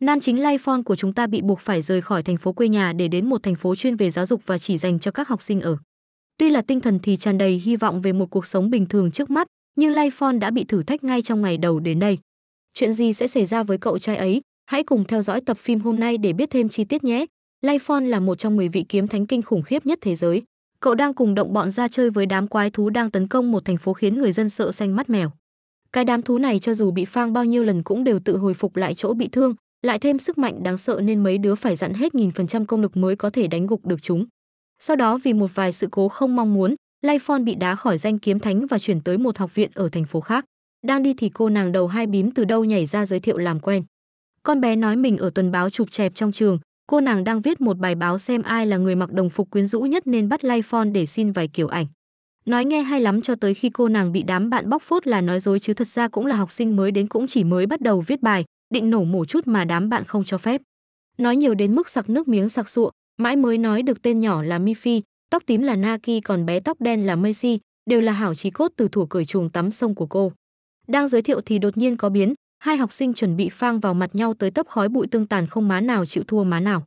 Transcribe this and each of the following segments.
Nam chính Lifon của chúng ta bị buộc phải rời khỏi thành phố quê nhà để đến một thành phố chuyên về giáo dục và chỉ dành cho các học sinh ở. Tuy là tinh thần thì tràn đầy hy vọng về một cuộc sống bình thường trước mắt, nhưng Lifon đã bị thử thách ngay trong ngày đầu đến đây. Chuyện gì sẽ xảy ra với cậu trai ấy? Hãy cùng theo dõi tập phim hôm nay để biết thêm chi tiết nhé. Lifon là một trong 10 vị kiếm thánh kinh khủng khiếp nhất thế giới. Cậu đang cùng động bọn ra chơi với đám quái thú đang tấn công một thành phố khiến người dân sợ xanh mắt mèo. Cái đám thú này cho dù bị phang bao nhiêu lần cũng đều tự hồi phục lại chỗ bị thương, lại thêm sức mạnh đáng sợ nên mấy đứa phải dặn hết nghìn phần trăm công lực mới có thể đánh gục được chúng. Sau đó vì một vài sự cố không mong muốn, Lay bị đá khỏi danh kiếm thánh và chuyển tới một học viện ở thành phố khác. Đang đi thì cô nàng đầu hai bím từ đâu nhảy ra giới thiệu làm quen. Con bé nói mình ở tuần báo chụp chẹp trong trường, cô nàng đang viết một bài báo xem ai là người mặc đồng phục quyến rũ nhất nên bắt Lay để xin vài kiểu ảnh. Nói nghe hay lắm cho tới khi cô nàng bị đám bạn bóc phốt là nói dối chứ thật ra cũng là học sinh mới đến cũng chỉ mới bắt đầu viết bài, định nổ mổ chút mà đám bạn không cho phép. Nói nhiều đến mức sặc nước miếng sặc sụa, mãi mới nói được tên nhỏ là Mi Phi, tóc tím là Naki còn bé tóc đen là Messi, đều là hảo trí cốt từ thủ cởi chuồng tắm sông của cô. Đang giới thiệu thì đột nhiên có biến, hai học sinh chuẩn bị phang vào mặt nhau tới tấp khói bụi tương tàn không má nào chịu thua má nào.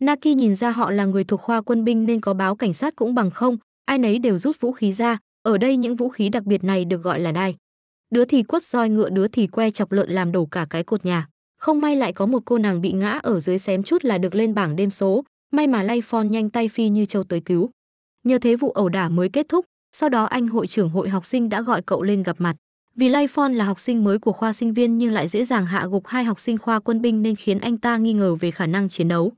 Naki nhìn ra họ là người thuộc khoa quân binh nên có báo cảnh sát cũng bằng không, ai nấy đều rút vũ khí ra, ở đây những vũ khí đặc biệt này được gọi là đai đứa thì quất roi ngựa đứa thì que chọc lợn làm đổ cả cái cột nhà không may lại có một cô nàng bị ngã ở dưới xém chút là được lên bảng đêm số may mà lay phon nhanh tay phi như châu tới cứu nhờ thế vụ ẩu đả mới kết thúc sau đó anh hội trưởng hội học sinh đã gọi cậu lên gặp mặt vì lay phon là học sinh mới của khoa sinh viên nhưng lại dễ dàng hạ gục hai học sinh khoa quân binh nên khiến anh ta nghi ngờ về khả năng chiến đấu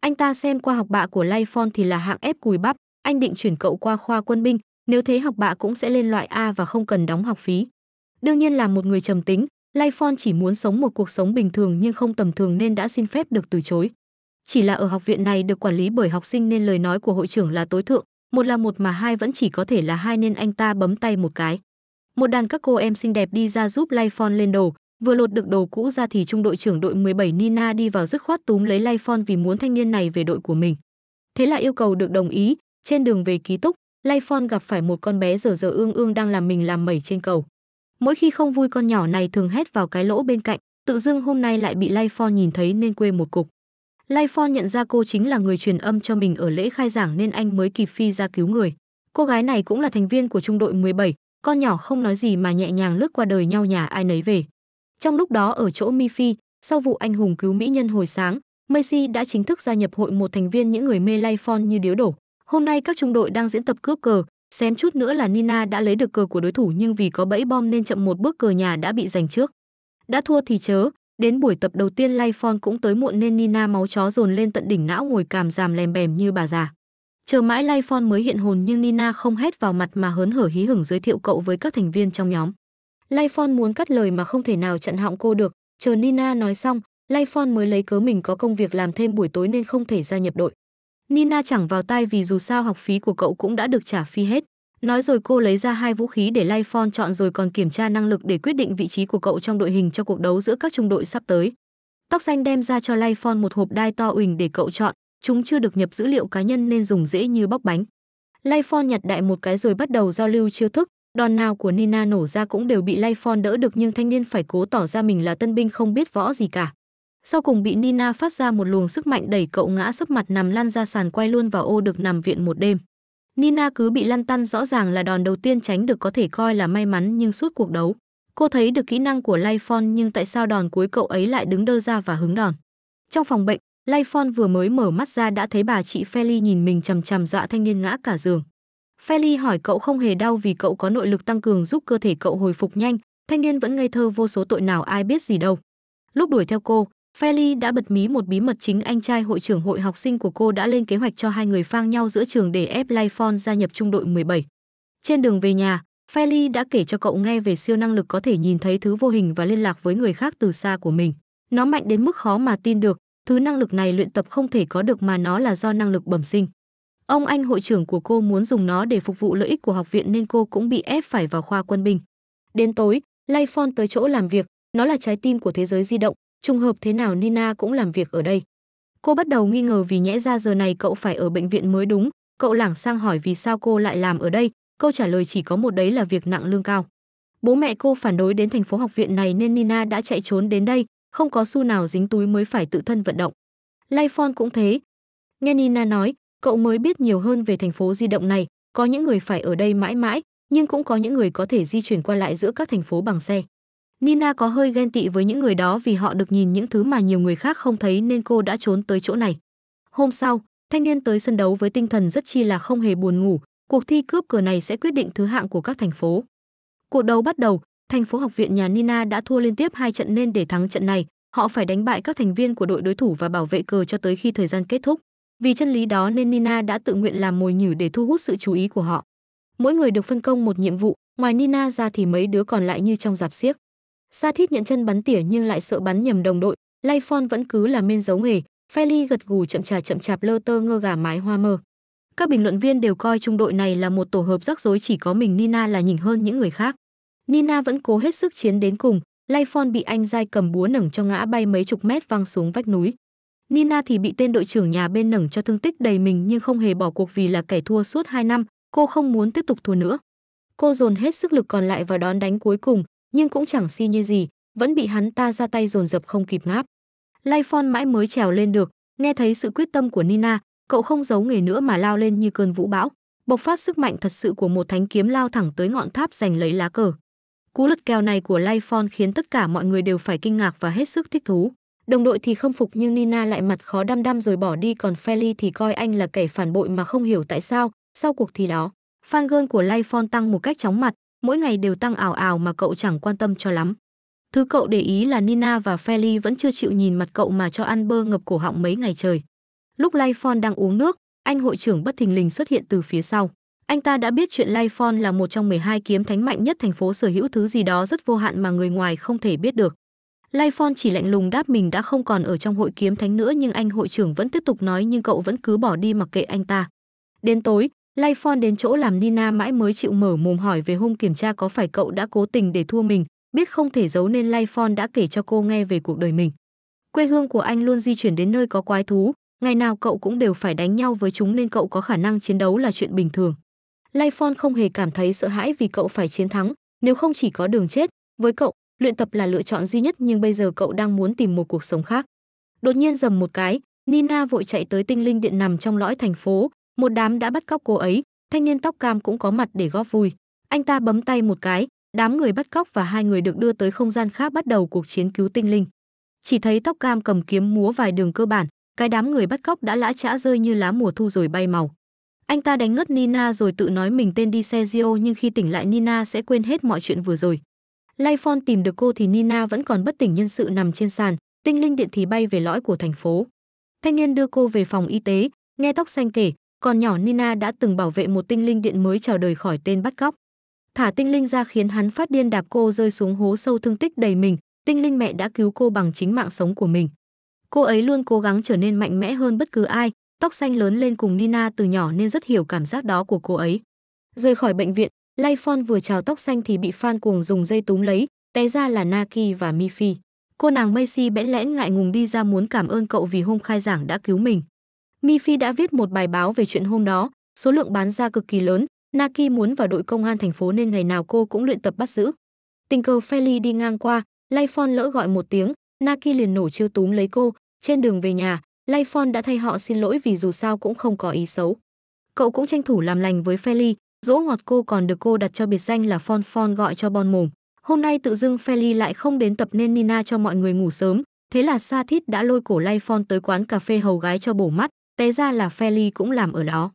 anh ta xem qua học bạ của lay phon thì là hạng ép cùi bắp anh định chuyển cậu qua khoa quân binh nếu thế học bạ cũng sẽ lên loại a và không cần đóng học phí Đương nhiên là một người trầm tính, Lifon chỉ muốn sống một cuộc sống bình thường nhưng không tầm thường nên đã xin phép được từ chối. Chỉ là ở học viện này được quản lý bởi học sinh nên lời nói của hội trưởng là tối thượng, một là một mà hai vẫn chỉ có thể là hai nên anh ta bấm tay một cái. Một đàn các cô em xinh đẹp đi ra giúp Lifon lên đồ, vừa lột được đồ cũ ra thì trung đội trưởng đội 17 Nina đi vào dứt khoát túm lấy Lifon vì muốn thanh niên này về đội của mình. Thế là yêu cầu được đồng ý, trên đường về ký túc, Lifon gặp phải một con bé dở dở ương ương đang làm mình làm mẩy trên cầu. Mỗi khi không vui con nhỏ này thường hét vào cái lỗ bên cạnh, tự dưng hôm nay lại bị Lai Pho nhìn thấy nên quê một cục. Lai Pho nhận ra cô chính là người truyền âm cho mình ở lễ khai giảng nên anh mới kịp phi ra cứu người. Cô gái này cũng là thành viên của trung đội 17, con nhỏ không nói gì mà nhẹ nhàng lướt qua đời nhau nhà ai nấy về. Trong lúc đó ở chỗ Mi Phi, sau vụ anh hùng cứu mỹ nhân hồi sáng, Messi đã chính thức gia nhập hội một thành viên những người mê Lai Phon như điếu đổ. Hôm nay các trung đội đang diễn tập cướp cờ, xem chút nữa là Nina đã lấy được cờ của đối thủ nhưng vì có bẫy bom nên chậm một bước cờ nhà đã bị giành trước. Đã thua thì chớ, đến buổi tập đầu tiên Lifon cũng tới muộn nên Nina máu chó dồn lên tận đỉnh não ngồi càm giảm lèm bèm như bà già. Chờ mãi Lifon mới hiện hồn nhưng Nina không hét vào mặt mà hớn hở hí hửng giới thiệu cậu với các thành viên trong nhóm. Lifon muốn cắt lời mà không thể nào chặn họng cô được, chờ Nina nói xong, Lifon mới lấy cớ mình có công việc làm thêm buổi tối nên không thể gia nhập đội. Nina chẳng vào tai vì dù sao học phí của cậu cũng đã được trả phi hết. Nói rồi cô lấy ra hai vũ khí để lay chọn rồi còn kiểm tra năng lực để quyết định vị trí của cậu trong đội hình cho cuộc đấu giữa các trung đội sắp tới. Tóc xanh đem ra cho lay một hộp đai to uỳnh để cậu chọn, chúng chưa được nhập dữ liệu cá nhân nên dùng dễ như bóc bánh. Lay nhặt đại một cái rồi bắt đầu giao lưu chiêu thức, đòn nào của Nina nổ ra cũng đều bị lay đỡ được nhưng thanh niên phải cố tỏ ra mình là tân binh không biết võ gì cả sau cùng bị Nina phát ra một luồng sức mạnh đẩy cậu ngã sấp mặt nằm lăn ra sàn quay luôn vào ô được nằm viện một đêm. Nina cứ bị lăn tăn rõ ràng là đòn đầu tiên tránh được có thể coi là may mắn nhưng suốt cuộc đấu. Cô thấy được kỹ năng của Lifon nhưng tại sao đòn cuối cậu ấy lại đứng đơ ra và hứng đòn. Trong phòng bệnh, Lifon vừa mới mở mắt ra đã thấy bà chị Feli nhìn mình chằm chằm dọa thanh niên ngã cả giường. Feli hỏi cậu không hề đau vì cậu có nội lực tăng cường giúp cơ thể cậu hồi phục nhanh, thanh niên vẫn ngây thơ vô số tội nào ai biết gì đâu. Lúc đuổi theo cô, Feli đã bật mí một bí mật chính anh trai hội trưởng hội học sinh của cô đã lên kế hoạch cho hai người phang nhau giữa trường để ép Lifon gia nhập trung đội 17. Trên đường về nhà, Feli đã kể cho cậu nghe về siêu năng lực có thể nhìn thấy thứ vô hình và liên lạc với người khác từ xa của mình. Nó mạnh đến mức khó mà tin được, thứ năng lực này luyện tập không thể có được mà nó là do năng lực bẩm sinh. Ông anh hội trưởng của cô muốn dùng nó để phục vụ lợi ích của học viện nên cô cũng bị ép phải vào khoa quân binh. Đến tối, Lifon tới chỗ làm việc, nó là trái tim của thế giới di động, trùng hợp thế nào Nina cũng làm việc ở đây. Cô bắt đầu nghi ngờ vì nhẽ ra giờ này cậu phải ở bệnh viện mới đúng, cậu lảng sang hỏi vì sao cô lại làm ở đây, câu trả lời chỉ có một đấy là việc nặng lương cao. Bố mẹ cô phản đối đến thành phố học viện này nên Nina đã chạy trốn đến đây, không có xu nào dính túi mới phải tự thân vận động. Lifon cũng thế. Nghe Nina nói, cậu mới biết nhiều hơn về thành phố di động này, có những người phải ở đây mãi mãi, nhưng cũng có những người có thể di chuyển qua lại giữa các thành phố bằng xe. Nina có hơi ghen tị với những người đó vì họ được nhìn những thứ mà nhiều người khác không thấy nên cô đã trốn tới chỗ này. Hôm sau, thanh niên tới sân đấu với tinh thần rất chi là không hề buồn ngủ, cuộc thi cướp cờ này sẽ quyết định thứ hạng của các thành phố. Cuộc đấu bắt đầu, thành phố học viện nhà Nina đã thua liên tiếp hai trận nên để thắng trận này, họ phải đánh bại các thành viên của đội đối thủ và bảo vệ cờ cho tới khi thời gian kết thúc. Vì chân lý đó nên Nina đã tự nguyện làm mồi nhử để thu hút sự chú ý của họ. Mỗi người được phân công một nhiệm vụ, ngoài Nina ra thì mấy đứa còn lại như trong giạp xiếc. Sa Thít nhận chân bắn tỉa nhưng lại sợ bắn nhầm đồng đội, lay phon vẫn cứ là mên giấu nghề, Feli gật gù chậm trà chậm chạp lơ tơ ngơ gà mái hoa mơ. Các bình luận viên đều coi trung đội này là một tổ hợp rắc rối chỉ có mình Nina là nhỉnh hơn những người khác. Nina vẫn cố hết sức chiến đến cùng, Lifon bị anh dai cầm búa nẩng cho ngã bay mấy chục mét văng xuống vách núi. Nina thì bị tên đội trưởng nhà bên nẩng cho thương tích đầy mình nhưng không hề bỏ cuộc vì là kẻ thua suốt 2 năm, cô không muốn tiếp tục thua nữa. Cô dồn hết sức lực còn lại vào đón đánh cuối cùng, nhưng cũng chẳng si như gì, vẫn bị hắn ta ra tay dồn dập không kịp ngáp. Laiphone mãi mới trèo lên được, nghe thấy sự quyết tâm của Nina, cậu không giấu nghề nữa mà lao lên như cơn vũ bão, bộc phát sức mạnh thật sự của một thánh kiếm lao thẳng tới ngọn tháp giành lấy lá cờ. Cú lật kèo này của Laiphone khiến tất cả mọi người đều phải kinh ngạc và hết sức thích thú. Đồng đội thì không phục nhưng Nina lại mặt khó đăm đăm rồi bỏ đi còn Feli thì coi anh là kẻ phản bội mà không hiểu tại sao, sau cuộc thi đó. fan Fangirl của Laiphone tăng một cách chóng mặt, mỗi ngày đều tăng ảo ảo mà cậu chẳng quan tâm cho lắm. Thứ cậu để ý là Nina và Feli vẫn chưa chịu nhìn mặt cậu mà cho ăn bơ ngập cổ họng mấy ngày trời. Lúc Lifon đang uống nước, anh hội trưởng bất thình lình xuất hiện từ phía sau. Anh ta đã biết chuyện Lifon là một trong 12 kiếm thánh mạnh nhất thành phố sở hữu thứ gì đó rất vô hạn mà người ngoài không thể biết được. Lifon chỉ lạnh lùng đáp mình đã không còn ở trong hội kiếm thánh nữa nhưng anh hội trưởng vẫn tiếp tục nói nhưng cậu vẫn cứ bỏ đi mặc kệ anh ta. Đến tối, Lay phone đến chỗ làm Nina mãi mới chịu mở mồm hỏi về hôm kiểm tra có phải cậu đã cố tình để thua mình, biết không thể giấu nên Lay phone đã kể cho cô nghe về cuộc đời mình. Quê hương của anh luôn di chuyển đến nơi có quái thú, ngày nào cậu cũng đều phải đánh nhau với chúng nên cậu có khả năng chiến đấu là chuyện bình thường. Lay phone không hề cảm thấy sợ hãi vì cậu phải chiến thắng, nếu không chỉ có đường chết, với cậu, luyện tập là lựa chọn duy nhất nhưng bây giờ cậu đang muốn tìm một cuộc sống khác. Đột nhiên dầm một cái, Nina vội chạy tới tinh linh điện nằm trong lõi thành phố, một đám đã bắt cóc cô ấy, thanh niên tóc cam cũng có mặt để góp vui. Anh ta bấm tay một cái, đám người bắt cóc và hai người được đưa tới không gian khác bắt đầu cuộc chiến cứu tinh linh. Chỉ thấy tóc cam cầm kiếm múa vài đường cơ bản, cái đám người bắt cóc đã lã chã rơi như lá mùa thu rồi bay màu. Anh ta đánh ngất Nina rồi tự nói mình tên đi xe Gio nhưng khi tỉnh lại Nina sẽ quên hết mọi chuyện vừa rồi. Lifon tìm được cô thì Nina vẫn còn bất tỉnh nhân sự nằm trên sàn, tinh linh điện thì bay về lõi của thành phố. Thanh niên đưa cô về phòng y tế, nghe tóc xanh kể, còn nhỏ Nina đã từng bảo vệ một tinh linh điện mới chào đời khỏi tên bắt cóc. Thả tinh linh ra khiến hắn phát điên đạp cô rơi xuống hố sâu thương tích đầy mình, tinh linh mẹ đã cứu cô bằng chính mạng sống của mình. Cô ấy luôn cố gắng trở nên mạnh mẽ hơn bất cứ ai, tóc xanh lớn lên cùng Nina từ nhỏ nên rất hiểu cảm giác đó của cô ấy. Rời khỏi bệnh viện, Layfon vừa trào tóc xanh thì bị fan cuồng dùng dây túm lấy, té ra là Naki và Mifi. Cô nàng Macy bẽn lẽn ngại ngùng đi ra muốn cảm ơn cậu vì hôm khai giảng đã cứu mình. Mi Phi đã viết một bài báo về chuyện hôm đó, số lượng bán ra cực kỳ lớn, Naki muốn vào đội công an thành phố nên ngày nào cô cũng luyện tập bắt giữ. Tình cờ Feli đi ngang qua, Layfon lỡ gọi một tiếng, Naki liền nổ chiêu túm lấy cô, trên đường về nhà, Layfon đã thay họ xin lỗi vì dù sao cũng không có ý xấu. Cậu cũng tranh thủ làm lành với Feli, dỗ ngọt cô còn được cô đặt cho biệt danh là Fon Fon gọi cho bon mồm. Hôm nay tự dưng Feli lại không đến tập nên Nina cho mọi người ngủ sớm, thế là Sa Thít đã lôi cổ Layfon tới quán cà phê hầu gái cho bổ mắt, té ra là Feli cũng làm ở đó.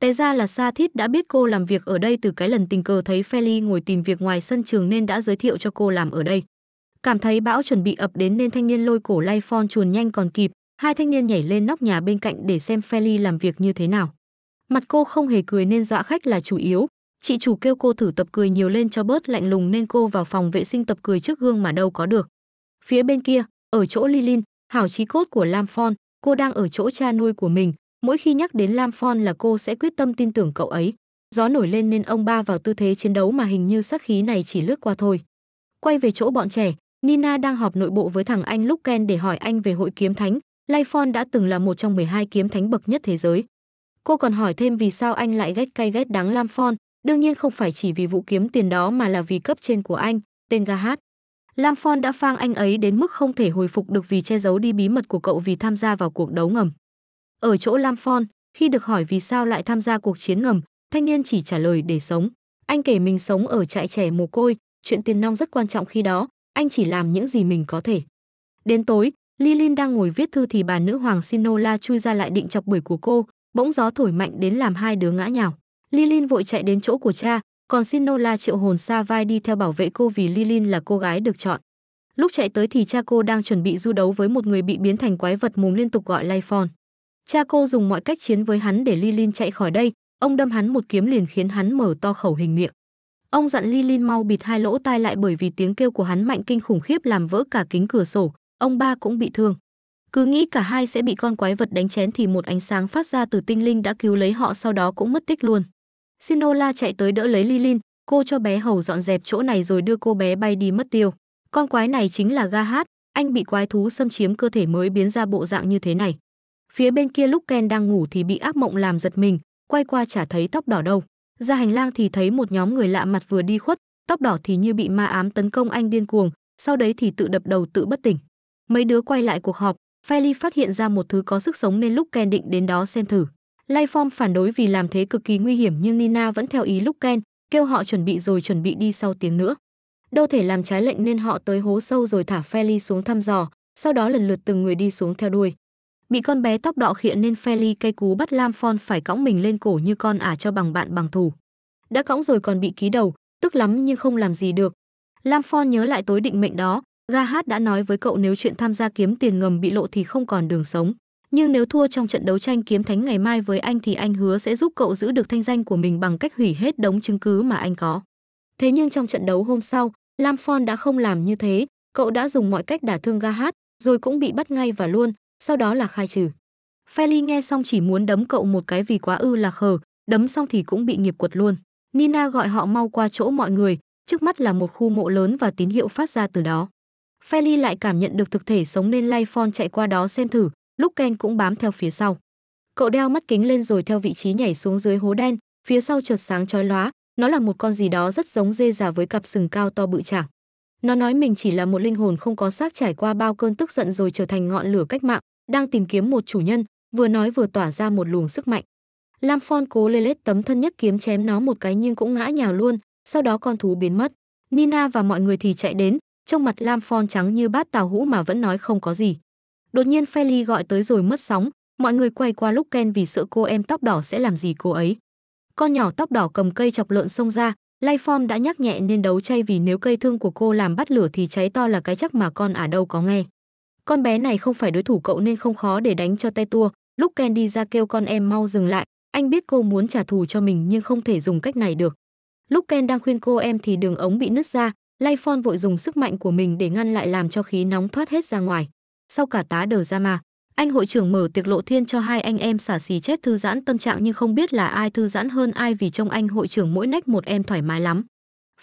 Té ra là Sa Thít đã biết cô làm việc ở đây từ cái lần tình cờ thấy Feli ngồi tìm việc ngoài sân trường nên đã giới thiệu cho cô làm ở đây. Cảm thấy bão chuẩn bị ập đến nên thanh niên lôi cổ lay phon chuồn nhanh còn kịp, hai thanh niên nhảy lên nóc nhà bên cạnh để xem Feli làm việc như thế nào. Mặt cô không hề cười nên dọa khách là chủ yếu, chị chủ kêu cô thử tập cười nhiều lên cho bớt lạnh lùng nên cô vào phòng vệ sinh tập cười trước gương mà đâu có được. Phía bên kia, ở chỗ Lilin, hảo trí cốt của Lam Phon, cô đang ở chỗ cha nuôi của mình, mỗi khi nhắc đến Lam Phon là cô sẽ quyết tâm tin tưởng cậu ấy. Gió nổi lên nên ông ba vào tư thế chiến đấu mà hình như sắc khí này chỉ lướt qua thôi. Quay về chỗ bọn trẻ, Nina đang họp nội bộ với thằng anh Luken để hỏi anh về hội kiếm thánh. Lifon đã từng là một trong 12 kiếm thánh bậc nhất thế giới. Cô còn hỏi thêm vì sao anh lại ghét cay ghét đắng Lam Phon, đương nhiên không phải chỉ vì vụ kiếm tiền đó mà là vì cấp trên của anh, tên Gahat. Lam Phong đã phang anh ấy đến mức không thể hồi phục được vì che giấu đi bí mật của cậu vì tham gia vào cuộc đấu ngầm. Ở chỗ Lam Phong, khi được hỏi vì sao lại tham gia cuộc chiến ngầm, thanh niên chỉ trả lời để sống. Anh kể mình sống ở trại trẻ mồ côi, chuyện tiền nong rất quan trọng khi đó, anh chỉ làm những gì mình có thể. Đến tối, Lilin đang ngồi viết thư thì bà nữ hoàng Sinola chui ra lại định chọc bưởi của cô, bỗng gió thổi mạnh đến làm hai đứa ngã nhào. Lilin vội chạy đến chỗ của cha, còn Sinola triệu hồn xa vai đi theo bảo vệ cô vì Lilin là cô gái được chọn. Lúc chạy tới thì cha cô đang chuẩn bị du đấu với một người bị biến thành quái vật mồm liên tục gọi Lifon. Cha cô dùng mọi cách chiến với hắn để Lilin chạy khỏi đây, ông đâm hắn một kiếm liền khiến hắn mở to khẩu hình miệng. Ông dặn Lilin mau bịt hai lỗ tai lại bởi vì tiếng kêu của hắn mạnh kinh khủng khiếp làm vỡ cả kính cửa sổ, ông ba cũng bị thương. Cứ nghĩ cả hai sẽ bị con quái vật đánh chén thì một ánh sáng phát ra từ tinh linh đã cứu lấy họ sau đó cũng mất tích luôn. Sinola chạy tới đỡ lấy Lilin, cô cho bé hầu dọn dẹp chỗ này rồi đưa cô bé bay đi mất tiêu. Con quái này chính là Gahat, anh bị quái thú xâm chiếm cơ thể mới biến ra bộ dạng như thế này. Phía bên kia lúc Ken đang ngủ thì bị ác mộng làm giật mình, quay qua chả thấy tóc đỏ đâu. Ra hành lang thì thấy một nhóm người lạ mặt vừa đi khuất, tóc đỏ thì như bị ma ám tấn công anh điên cuồng, sau đấy thì tự đập đầu tự bất tỉnh. Mấy đứa quay lại cuộc họp, Feli phát hiện ra một thứ có sức sống nên lúc Ken định đến đó xem thử. Lifeform phản đối vì làm thế cực kỳ nguy hiểm nhưng Nina vẫn theo ý lúc Ken kêu họ chuẩn bị rồi chuẩn bị đi sau tiếng nữa. Đâu thể làm trái lệnh nên họ tới hố sâu rồi thả Feli xuống thăm dò, sau đó lần lượt từng người đi xuống theo đuôi. Bị con bé tóc đỏ khịa nên Feli cây cú bắt Lam phải cõng mình lên cổ như con ả à cho bằng bạn bằng thủ. Đã cõng rồi còn bị ký đầu, tức lắm nhưng không làm gì được. Lam nhớ lại tối định mệnh đó, Gahat đã nói với cậu nếu chuyện tham gia kiếm tiền ngầm bị lộ thì không còn đường sống nhưng nếu thua trong trận đấu tranh kiếm thánh ngày mai với anh thì anh hứa sẽ giúp cậu giữ được thanh danh của mình bằng cách hủy hết đống chứng cứ mà anh có. Thế nhưng trong trận đấu hôm sau, Lam Phon đã không làm như thế, cậu đã dùng mọi cách đả thương Gahat, rồi cũng bị bắt ngay và luôn, sau đó là khai trừ. Feli nghe xong chỉ muốn đấm cậu một cái vì quá ư là khờ. đấm xong thì cũng bị nghiệp quật luôn. Nina gọi họ mau qua chỗ mọi người, trước mắt là một khu mộ lớn và tín hiệu phát ra từ đó. Feli lại cảm nhận được thực thể sống nên lay phon chạy qua đó xem thử, lúc Ken cũng bám theo phía sau. Cậu đeo mắt kính lên rồi theo vị trí nhảy xuống dưới hố đen, phía sau chợt sáng chói lóa, nó là một con gì đó rất giống dê già với cặp sừng cao to bự chảng. Nó nói mình chỉ là một linh hồn không có xác trải qua bao cơn tức giận rồi trở thành ngọn lửa cách mạng, đang tìm kiếm một chủ nhân, vừa nói vừa tỏa ra một luồng sức mạnh. Lam Phong cố lê lết tấm thân nhất kiếm chém nó một cái nhưng cũng ngã nhào luôn, sau đó con thú biến mất. Nina và mọi người thì chạy đến, trong mặt Lam Phong trắng như bát tàu hũ mà vẫn nói không có gì. Đột nhiên Feli gọi tới rồi mất sóng, mọi người quay qua lúc Ken vì sợ cô em tóc đỏ sẽ làm gì cô ấy. Con nhỏ tóc đỏ cầm cây chọc lợn xông ra, Lifeform đã nhắc nhẹ nên đấu chay vì nếu cây thương của cô làm bắt lửa thì cháy to là cái chắc mà con ở đâu có nghe. Con bé này không phải đối thủ cậu nên không khó để đánh cho tay tua. Lúc Ken đi ra kêu con em mau dừng lại, anh biết cô muốn trả thù cho mình nhưng không thể dùng cách này được. Lúc Ken đang khuyên cô em thì đường ống bị nứt ra, Lifeform vội dùng sức mạnh của mình để ngăn lại làm cho khí nóng thoát hết ra ngoài sau cả tá đờ ra mà anh hội trưởng mở tiệc lộ thiên cho hai anh em xả xì chết thư giãn tâm trạng nhưng không biết là ai thư giãn hơn ai vì trong anh hội trưởng mỗi nách một em thoải mái lắm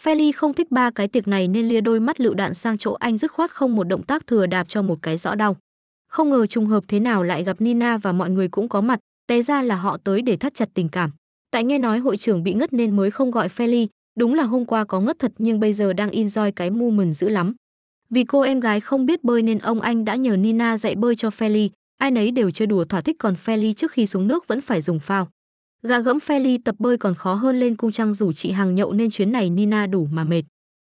Feli không thích ba cái tiệc này nên lia đôi mắt lựu đạn sang chỗ anh dứt khoát không một động tác thừa đạp cho một cái rõ đau. Không ngờ trùng hợp thế nào lại gặp Nina và mọi người cũng có mặt, té ra là họ tới để thắt chặt tình cảm. Tại nghe nói hội trưởng bị ngất nên mới không gọi Feli, đúng là hôm qua có ngất thật nhưng bây giờ đang enjoy cái mu moment dữ lắm. Vì cô em gái không biết bơi nên ông anh đã nhờ Nina dạy bơi cho Feli, ai nấy đều chơi đùa thỏa thích còn Feli trước khi xuống nước vẫn phải dùng phao. Gạ gẫm Feli tập bơi còn khó hơn lên cung trăng rủ chị hàng nhậu nên chuyến này Nina đủ mà mệt.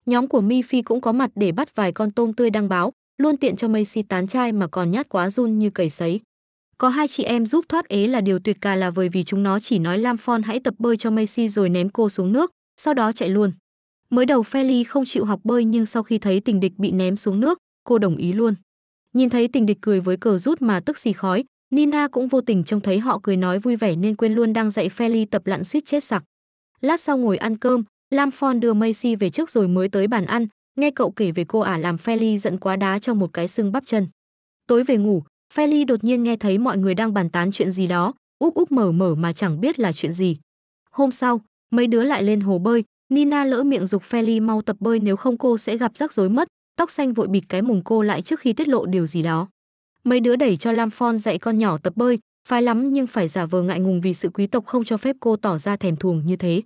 Nhóm của Mi Phi cũng có mặt để bắt vài con tôm tươi đăng báo, luôn tiện cho Macy tán chai mà còn nhát quá run như cầy sấy. Có hai chị em giúp thoát ế là điều tuyệt cả là vời vì chúng nó chỉ nói Lam Phon hãy tập bơi cho Macy rồi ném cô xuống nước, sau đó chạy luôn. Mới đầu Feli không chịu học bơi nhưng sau khi thấy tình địch bị ném xuống nước, cô đồng ý luôn. Nhìn thấy tình địch cười với cờ rút mà tức xì khói, Nina cũng vô tình trông thấy họ cười nói vui vẻ nên quên luôn đang dạy Feli tập lặn suýt chết sặc. Lát sau ngồi ăn cơm, Lam Fon đưa Macy về trước rồi mới tới bàn ăn, nghe cậu kể về cô ả làm Feli giận quá đá cho một cái xương bắp chân. Tối về ngủ, Feli đột nhiên nghe thấy mọi người đang bàn tán chuyện gì đó, úp úp mở mở mà chẳng biết là chuyện gì. Hôm sau, mấy đứa lại lên hồ bơi, Nina lỡ miệng dục Feli mau tập bơi nếu không cô sẽ gặp rắc rối mất, tóc xanh vội bịt cái mùng cô lại trước khi tiết lộ điều gì đó. Mấy đứa đẩy cho Lamphon dạy con nhỏ tập bơi, Phải lắm nhưng phải giả vờ ngại ngùng vì sự quý tộc không cho phép cô tỏ ra thèm thuồng như thế.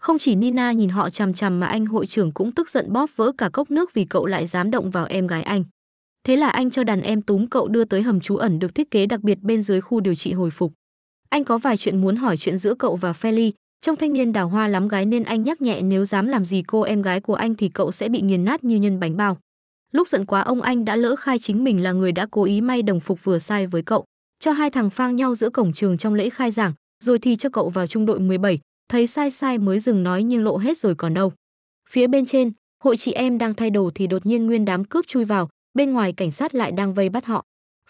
Không chỉ Nina nhìn họ chằm chằm mà anh hội trưởng cũng tức giận bóp vỡ cả cốc nước vì cậu lại dám động vào em gái anh. Thế là anh cho đàn em túm cậu đưa tới hầm trú ẩn được thiết kế đặc biệt bên dưới khu điều trị hồi phục. Anh có vài chuyện muốn hỏi chuyện giữa cậu và Feli, trong thanh niên đào hoa lắm gái nên anh nhắc nhẹ nếu dám làm gì cô em gái của anh thì cậu sẽ bị nghiền nát như nhân bánh bao. Lúc giận quá ông anh đã lỡ khai chính mình là người đã cố ý may đồng phục vừa sai với cậu, cho hai thằng phang nhau giữa cổng trường trong lễ khai giảng, rồi thì cho cậu vào trung đội 17, thấy sai sai mới dừng nói nhưng lộ hết rồi còn đâu. Phía bên trên, hội chị em đang thay đồ thì đột nhiên nguyên đám cướp chui vào, bên ngoài cảnh sát lại đang vây bắt họ.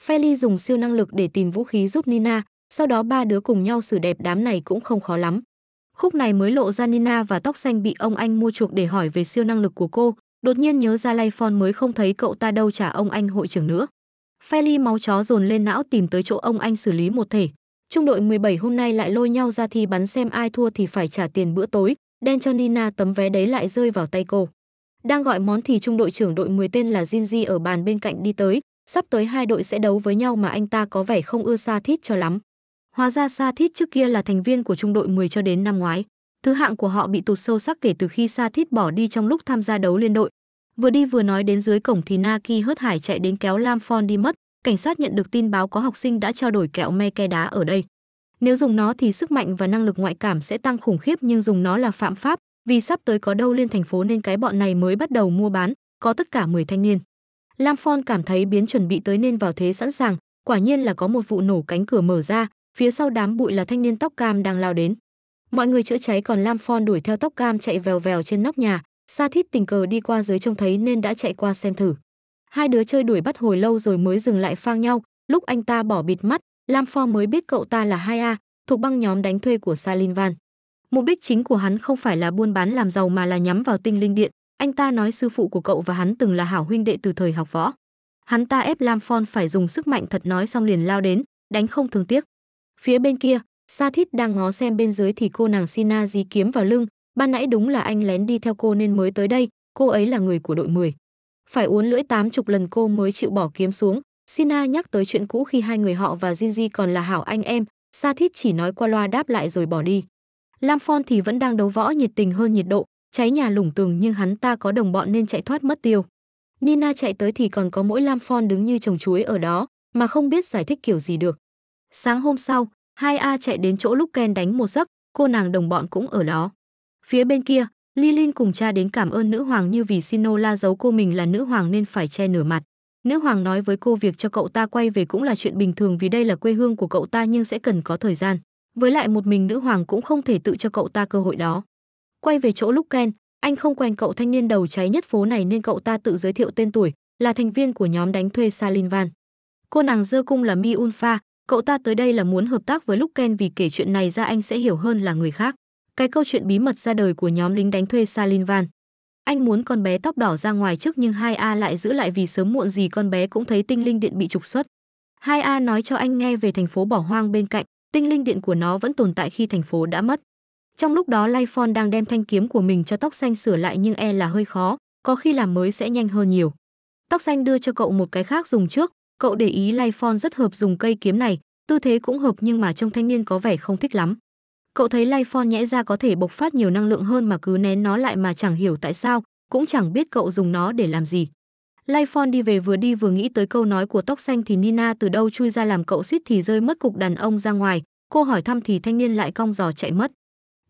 Feli dùng siêu năng lực để tìm vũ khí giúp Nina, sau đó ba đứa cùng nhau xử đẹp đám này cũng không khó lắm. Khúc này mới lộ ra Nina và tóc xanh bị ông anh mua chuộc để hỏi về siêu năng lực của cô, đột nhiên nhớ ra Layfon mới không thấy cậu ta đâu trả ông anh hội trưởng nữa. Feli máu chó dồn lên não tìm tới chỗ ông anh xử lý một thể. Trung đội 17 hôm nay lại lôi nhau ra thi bắn xem ai thua thì phải trả tiền bữa tối, đen cho Nina tấm vé đấy lại rơi vào tay cô. Đang gọi món thì trung đội trưởng đội 10 tên là Jinji ở bàn bên cạnh đi tới, sắp tới hai đội sẽ đấu với nhau mà anh ta có vẻ không ưa xa thít cho lắm. Hóa ra Sa Thít trước kia là thành viên của trung đội 10 cho đến năm ngoái. Thứ hạng của họ bị tụt sâu sắc kể từ khi Sa Thít bỏ đi trong lúc tham gia đấu liên đội. Vừa đi vừa nói đến dưới cổng thì Naki hớt hải chạy đến kéo Lam Phong đi mất. Cảnh sát nhận được tin báo có học sinh đã trao đổi kẹo me ke đá ở đây. Nếu dùng nó thì sức mạnh và năng lực ngoại cảm sẽ tăng khủng khiếp nhưng dùng nó là phạm pháp, vì sắp tới có đâu lên thành phố nên cái bọn này mới bắt đầu mua bán, có tất cả 10 thanh niên. Lam Phong cảm thấy biến chuẩn bị tới nên vào thế sẵn sàng, quả nhiên là có một vụ nổ cánh cửa mở ra, Phía sau đám bụi là thanh niên tóc cam đang lao đến. Mọi người chữa cháy còn Lam Phon đuổi theo tóc cam chạy vèo vèo trên nóc nhà, Sa Thít tình cờ đi qua dưới trông thấy nên đã chạy qua xem thử. Hai đứa chơi đuổi bắt hồi lâu rồi mới dừng lại phang nhau, lúc anh ta bỏ bịt mắt, Lam Phong mới biết cậu ta là Hai a thuộc băng nhóm đánh thuê của Van Mục đích chính của hắn không phải là buôn bán làm giàu mà là nhắm vào tinh linh điện, anh ta nói sư phụ của cậu và hắn từng là hảo huynh đệ từ thời học võ. Hắn ta ép Lam Phong phải dùng sức mạnh thật nói xong liền lao đến, đánh không thương tiếc. Phía bên kia, Sa Thít đang ngó xem bên dưới thì cô nàng Sina dí kiếm vào lưng, ban nãy đúng là anh lén đi theo cô nên mới tới đây, cô ấy là người của đội 10. Phải uốn lưỡi tám chục lần cô mới chịu bỏ kiếm xuống, Sina nhắc tới chuyện cũ khi hai người họ và Jinji còn là hảo anh em, Sa Thít chỉ nói qua loa đáp lại rồi bỏ đi. Lam Phon thì vẫn đang đấu võ nhiệt tình hơn nhiệt độ, cháy nhà lủng tường nhưng hắn ta có đồng bọn nên chạy thoát mất tiêu. Nina chạy tới thì còn có mỗi Lam Phon đứng như trồng chuối ở đó, mà không biết giải thích kiểu gì được. Sáng hôm sau, hai A chạy đến chỗ lúc Ken đánh một giấc, cô nàng đồng bọn cũng ở đó. Phía bên kia, Lilin cùng cha đến cảm ơn nữ hoàng như vì Sinola giấu cô mình là nữ hoàng nên phải che nửa mặt. Nữ hoàng nói với cô việc cho cậu ta quay về cũng là chuyện bình thường vì đây là quê hương của cậu ta nhưng sẽ cần có thời gian. Với lại một mình nữ hoàng cũng không thể tự cho cậu ta cơ hội đó. Quay về chỗ lúc Ken, anh không quen cậu thanh niên đầu cháy nhất phố này nên cậu ta tự giới thiệu tên tuổi, là thành viên của nhóm đánh thuê Salinvan. Cô nàng dơ cung là Mi Unfa, Cậu ta tới đây là muốn hợp tác với Luken vì kể chuyện này ra anh sẽ hiểu hơn là người khác. Cái câu chuyện bí mật ra đời của nhóm lính đánh thuê Salinvan. Anh muốn con bé tóc đỏ ra ngoài trước nhưng 2A lại giữ lại vì sớm muộn gì con bé cũng thấy tinh linh điện bị trục xuất. 2A nói cho anh nghe về thành phố bỏ hoang bên cạnh, tinh linh điện của nó vẫn tồn tại khi thành phố đã mất. Trong lúc đó Lifon đang đem thanh kiếm của mình cho tóc xanh sửa lại nhưng e là hơi khó, có khi làm mới sẽ nhanh hơn nhiều. Tóc xanh đưa cho cậu một cái khác dùng trước, cậu để ý lay rất hợp dùng cây kiếm này tư thế cũng hợp nhưng mà trong thanh niên có vẻ không thích lắm cậu thấy lay nhẽ ra có thể bộc phát nhiều năng lượng hơn mà cứ nén nó lại mà chẳng hiểu tại sao cũng chẳng biết cậu dùng nó để làm gì lay đi về vừa đi vừa nghĩ tới câu nói của tóc xanh thì nina từ đâu chui ra làm cậu suýt thì rơi mất cục đàn ông ra ngoài cô hỏi thăm thì thanh niên lại cong giò chạy mất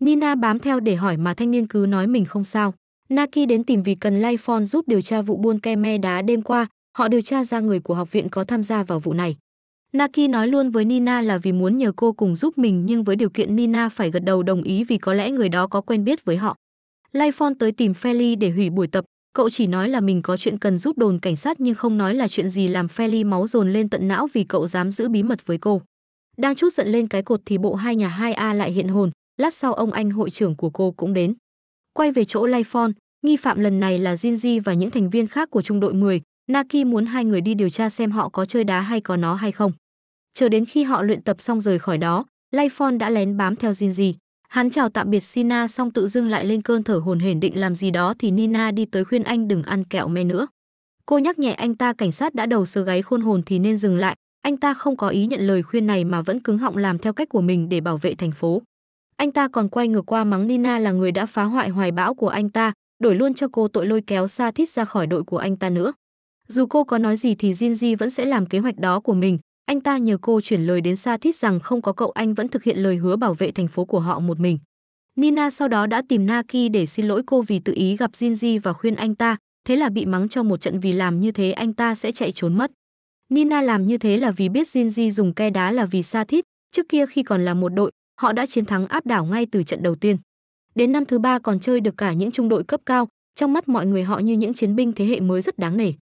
nina bám theo để hỏi mà thanh niên cứ nói mình không sao naki đến tìm vì cần lay giúp điều tra vụ buôn ke me đá đêm qua Họ điều tra ra người của học viện có tham gia vào vụ này. Naki nói luôn với Nina là vì muốn nhờ cô cùng giúp mình nhưng với điều kiện Nina phải gật đầu đồng ý vì có lẽ người đó có quen biết với họ. Lifon tới tìm Feli để hủy buổi tập, cậu chỉ nói là mình có chuyện cần giúp đồn cảnh sát nhưng không nói là chuyện gì làm Feli máu dồn lên tận não vì cậu dám giữ bí mật với cô. Đang chút giận lên cái cột thì bộ hai nhà 2A lại hiện hồn, lát sau ông anh hội trưởng của cô cũng đến. Quay về chỗ Lifon, nghi phạm lần này là Jinji và những thành viên khác của trung đội 10, Naki muốn hai người đi điều tra xem họ có chơi đá hay có nó hay không. Chờ đến khi họ luyện tập xong rời khỏi đó, Layfon đã lén bám theo Jinji. Hắn chào tạm biệt Sina xong tự dưng lại lên cơn thở hồn hển định làm gì đó thì Nina đi tới khuyên anh đừng ăn kẹo me nữa. Cô nhắc nhẹ anh ta cảnh sát đã đầu sờ gáy khôn hồn thì nên dừng lại, anh ta không có ý nhận lời khuyên này mà vẫn cứng họng làm theo cách của mình để bảo vệ thành phố. Anh ta còn quay ngược qua mắng Nina là người đã phá hoại hoài bão của anh ta, đổi luôn cho cô tội lôi kéo Sa Thít ra khỏi đội của anh ta nữa. Dù cô có nói gì thì Jinji vẫn sẽ làm kế hoạch đó của mình. Anh ta nhờ cô chuyển lời đến Sa Thít rằng không có cậu anh vẫn thực hiện lời hứa bảo vệ thành phố của họ một mình. Nina sau đó đã tìm Naki để xin lỗi cô vì tự ý gặp Jinji và khuyên anh ta, thế là bị mắng cho một trận vì làm như thế anh ta sẽ chạy trốn mất. Nina làm như thế là vì biết Jinji dùng ke đá là vì Sa Thít, trước kia khi còn là một đội, họ đã chiến thắng áp đảo ngay từ trận đầu tiên. Đến năm thứ ba còn chơi được cả những trung đội cấp cao, trong mắt mọi người họ như những chiến binh thế hệ mới rất đáng nể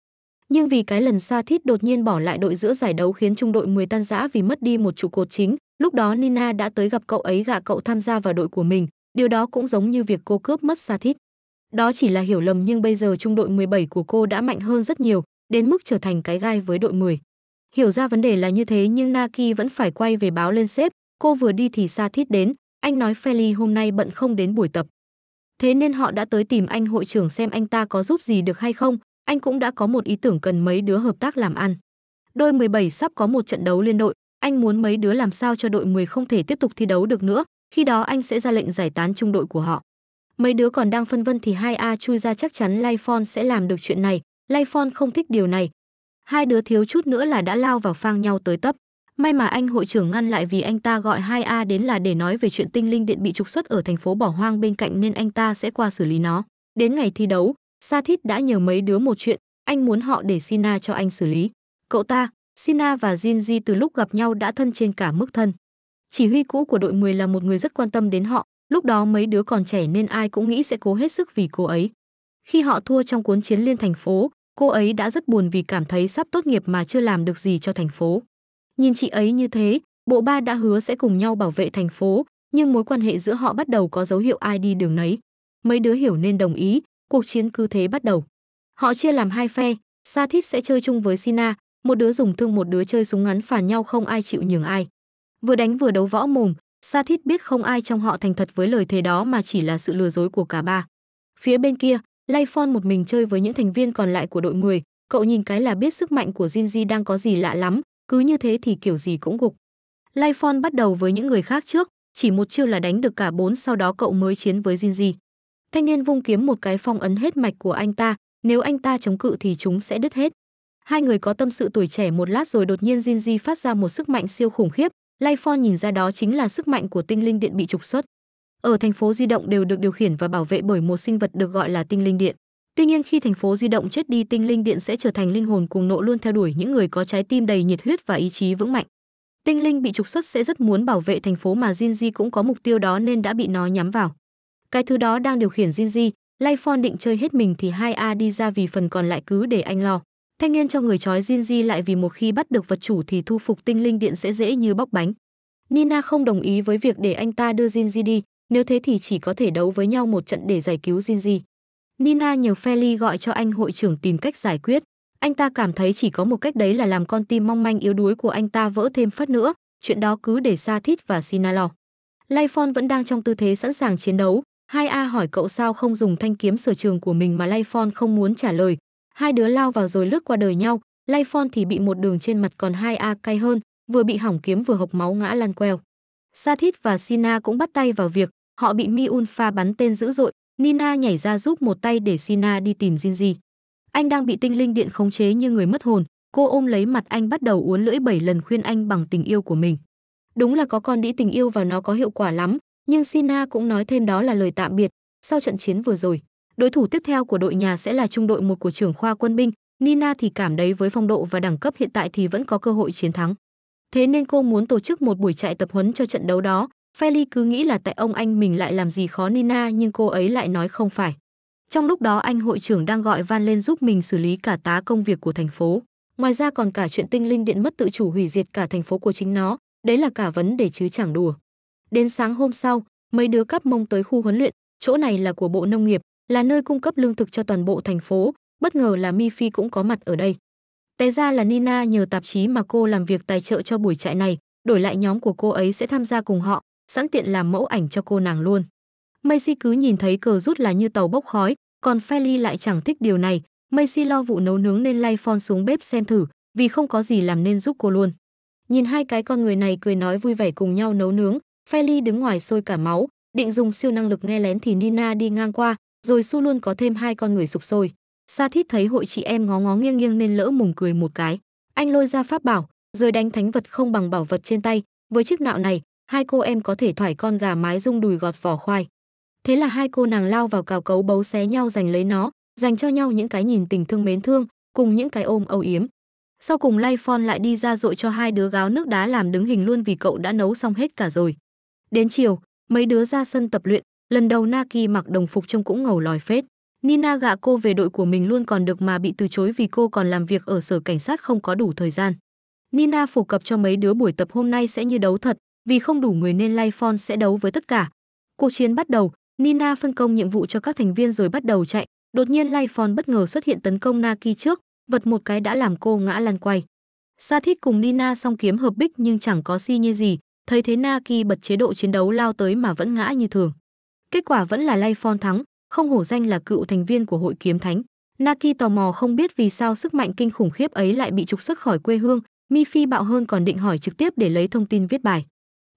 nhưng vì cái lần xa thít đột nhiên bỏ lại đội giữa giải đấu khiến trung đội 10 tan rã vì mất đi một trụ cột chính, lúc đó Nina đã tới gặp cậu ấy gạ cậu tham gia vào đội của mình, điều đó cũng giống như việc cô cướp mất xa thít. Đó chỉ là hiểu lầm nhưng bây giờ trung đội 17 của cô đã mạnh hơn rất nhiều, đến mức trở thành cái gai với đội 10. Hiểu ra vấn đề là như thế nhưng Naki vẫn phải quay về báo lên sếp, cô vừa đi thì xa thít đến, anh nói Feli hôm nay bận không đến buổi tập. Thế nên họ đã tới tìm anh hội trưởng xem anh ta có giúp gì được hay không, anh cũng đã có một ý tưởng cần mấy đứa hợp tác làm ăn. Đôi 17 sắp có một trận đấu liên đội, anh muốn mấy đứa làm sao cho đội 10 không thể tiếp tục thi đấu được nữa, khi đó anh sẽ ra lệnh giải tán trung đội của họ. Mấy đứa còn đang phân vân thì hai a chui ra chắc chắn Layfon sẽ làm được chuyện này, Layfon không thích điều này. Hai đứa thiếu chút nữa là đã lao vào phang nhau tới tấp. May mà anh hội trưởng ngăn lại vì anh ta gọi hai a đến là để nói về chuyện tinh linh điện bị trục xuất ở thành phố bỏ hoang bên cạnh nên anh ta sẽ qua xử lý nó. Đến ngày thi đấu, Sa Thít đã nhờ mấy đứa một chuyện, anh muốn họ để Sina cho anh xử lý. Cậu ta, Sina và Jinji từ lúc gặp nhau đã thân trên cả mức thân. Chỉ huy cũ của đội 10 là một người rất quan tâm đến họ, lúc đó mấy đứa còn trẻ nên ai cũng nghĩ sẽ cố hết sức vì cô ấy. Khi họ thua trong cuốn chiến liên thành phố, cô ấy đã rất buồn vì cảm thấy sắp tốt nghiệp mà chưa làm được gì cho thành phố. Nhìn chị ấy như thế, bộ ba đã hứa sẽ cùng nhau bảo vệ thành phố, nhưng mối quan hệ giữa họ bắt đầu có dấu hiệu ai đi đường nấy. Mấy đứa hiểu nên đồng ý, cuộc chiến cứ thế bắt đầu. Họ chia làm hai phe, Sa Thít sẽ chơi chung với Sina, một đứa dùng thương một đứa chơi súng ngắn phản nhau không ai chịu nhường ai. Vừa đánh vừa đấu võ mồm, Sa Thít biết không ai trong họ thành thật với lời thề đó mà chỉ là sự lừa dối của cả ba. Phía bên kia, Layfon một mình chơi với những thành viên còn lại của đội 10, cậu nhìn cái là biết sức mạnh của Jinji đang có gì lạ lắm, cứ như thế thì kiểu gì cũng gục. Layfon bắt đầu với những người khác trước, chỉ một chiêu là đánh được cả bốn sau đó cậu mới chiến với Jinji. Thanh niên vung kiếm một cái phong ấn hết mạch của anh ta, nếu anh ta chống cự thì chúng sẽ đứt hết. Hai người có tâm sự tuổi trẻ một lát rồi đột nhiên Jinji phát ra một sức mạnh siêu khủng khiếp, Lifeform nhìn ra đó chính là sức mạnh của tinh linh điện bị trục xuất. Ở thành phố di động đều được điều khiển và bảo vệ bởi một sinh vật được gọi là tinh linh điện. Tuy nhiên khi thành phố di động chết đi, tinh linh điện sẽ trở thành linh hồn cuồng nộ luôn theo đuổi những người có trái tim đầy nhiệt huyết và ý chí vững mạnh. Tinh linh bị trục xuất sẽ rất muốn bảo vệ thành phố mà Jinji cũng có mục tiêu đó nên đã bị nó nhắm vào. Cái thứ đó đang điều khiển Jinji, lay phone định chơi hết mình thì hai a đi ra vì phần còn lại cứ để anh lo. Thanh niên cho người trói Jinji lại vì một khi bắt được vật chủ thì thu phục tinh linh điện sẽ dễ như bóc bánh. Nina không đồng ý với việc để anh ta đưa Jinji đi, nếu thế thì chỉ có thể đấu với nhau một trận để giải cứu Jinji. Nina nhờ Feli gọi cho anh hội trưởng tìm cách giải quyết. Anh ta cảm thấy chỉ có một cách đấy là làm con tim mong manh yếu đuối của anh ta vỡ thêm phát nữa, chuyện đó cứ để Sa Thít và Sina lo. Lay vẫn đang trong tư thế sẵn sàng chiến đấu, 2A hỏi cậu sao không dùng thanh kiếm sở trường của mình mà Layfon không muốn trả lời. Hai đứa lao vào rồi lướt qua đời nhau, Layfon thì bị một đường trên mặt còn 2A cay hơn, vừa bị hỏng kiếm vừa hộc máu ngã lăn queo. Sathit và Sina cũng bắt tay vào việc, họ bị Miunfa bắn tên dữ dội, Nina nhảy ra giúp một tay để Sina đi tìm Jinji. Anh đang bị tinh linh điện khống chế như người mất hồn, cô ôm lấy mặt anh bắt đầu uốn lưỡi bảy lần khuyên anh bằng tình yêu của mình. Đúng là có con đĩ tình yêu và nó có hiệu quả lắm, nhưng Sina cũng nói thêm đó là lời tạm biệt sau trận chiến vừa rồi. Đối thủ tiếp theo của đội nhà sẽ là trung đội một của trưởng khoa quân binh, Nina thì cảm thấy với phong độ và đẳng cấp hiện tại thì vẫn có cơ hội chiến thắng. Thế nên cô muốn tổ chức một buổi chạy tập huấn cho trận đấu đó. Feli cứ nghĩ là tại ông anh mình lại làm gì khó Nina nhưng cô ấy lại nói không phải. Trong lúc đó anh hội trưởng đang gọi Van lên giúp mình xử lý cả tá công việc của thành phố. Ngoài ra còn cả chuyện tinh linh điện mất tự chủ hủy diệt cả thành phố của chính nó, đấy là cả vấn đề chứ chẳng đùa. Đến sáng hôm sau, mấy đứa cắp mông tới khu huấn luyện, chỗ này là của Bộ Nông nghiệp, là nơi cung cấp lương thực cho toàn bộ thành phố, bất ngờ là Mi Phi cũng có mặt ở đây. Té ra là Nina nhờ tạp chí mà cô làm việc tài trợ cho buổi trại này, đổi lại nhóm của cô ấy sẽ tham gia cùng họ, sẵn tiện làm mẫu ảnh cho cô nàng luôn. Macy cứ nhìn thấy cờ rút là như tàu bốc khói, còn Feli lại chẳng thích điều này. Macy lo vụ nấu nướng nên lay phone xuống bếp xem thử, vì không có gì làm nên giúp cô luôn. Nhìn hai cái con người này cười nói vui vẻ cùng nhau nấu nướng, Feli đứng ngoài sôi cả máu, định dùng siêu năng lực nghe lén thì Nina đi ngang qua, rồi Su luôn có thêm hai con người sụp sôi. Sa Thít thấy hội chị em ngó ngó nghiêng nghiêng nên lỡ mùng cười một cái. Anh lôi ra pháp bảo, rồi đánh thánh vật không bằng bảo vật trên tay. Với chiếc nạo này, hai cô em có thể thoải con gà mái rung đùi gọt vỏ khoai. Thế là hai cô nàng lao vào cào cấu bấu xé nhau giành lấy nó, dành cho nhau những cái nhìn tình thương mến thương, cùng những cái ôm âu yếm. Sau cùng Lay Phon lại đi ra dội cho hai đứa gáo nước đá làm đứng hình luôn vì cậu đã nấu xong hết cả rồi. Đến chiều, mấy đứa ra sân tập luyện, lần đầu Naki mặc đồng phục trông cũng ngầu lòi phết. Nina gạ cô về đội của mình luôn còn được mà bị từ chối vì cô còn làm việc ở sở cảnh sát không có đủ thời gian. Nina phổ cập cho mấy đứa buổi tập hôm nay sẽ như đấu thật, vì không đủ người nên Lifon sẽ đấu với tất cả. Cuộc chiến bắt đầu, Nina phân công nhiệm vụ cho các thành viên rồi bắt đầu chạy. Đột nhiên Lifon bất ngờ xuất hiện tấn công Naki trước, vật một cái đã làm cô ngã lăn quay. Sa thích cùng Nina song kiếm hợp bích nhưng chẳng có si như gì, thấy thế Na Ki bật chế độ chiến đấu lao tới mà vẫn ngã như thường. Kết quả vẫn là Layfon thắng, không hổ danh là cựu thành viên của hội kiếm thánh. Naki tò mò không biết vì sao sức mạnh kinh khủng khiếp ấy lại bị trục xuất khỏi quê hương, Mi Phi bạo hơn còn định hỏi trực tiếp để lấy thông tin viết bài.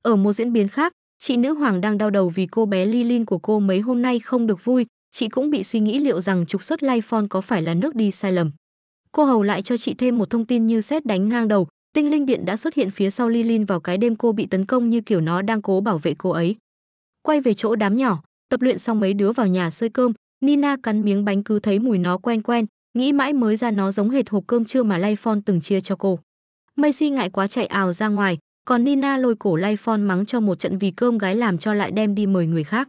Ở một diễn biến khác, chị nữ hoàng đang đau đầu vì cô bé Lilin của cô mấy hôm nay không được vui, chị cũng bị suy nghĩ liệu rằng trục xuất Layfon có phải là nước đi sai lầm. Cô hầu lại cho chị thêm một thông tin như xét đánh ngang đầu, Tinh linh điện đã xuất hiện phía sau Lilin vào cái đêm cô bị tấn công như kiểu nó đang cố bảo vệ cô ấy. Quay về chỗ đám nhỏ, tập luyện xong mấy đứa vào nhà sơi cơm, Nina cắn miếng bánh cứ thấy mùi nó quen quen, nghĩ mãi mới ra nó giống hệt hộp cơm trưa mà Lifon từng chia cho cô. Macy ngại quá chạy ào ra ngoài, còn Nina lôi cổ Lifon mắng cho một trận vì cơm gái làm cho lại đem đi mời người khác.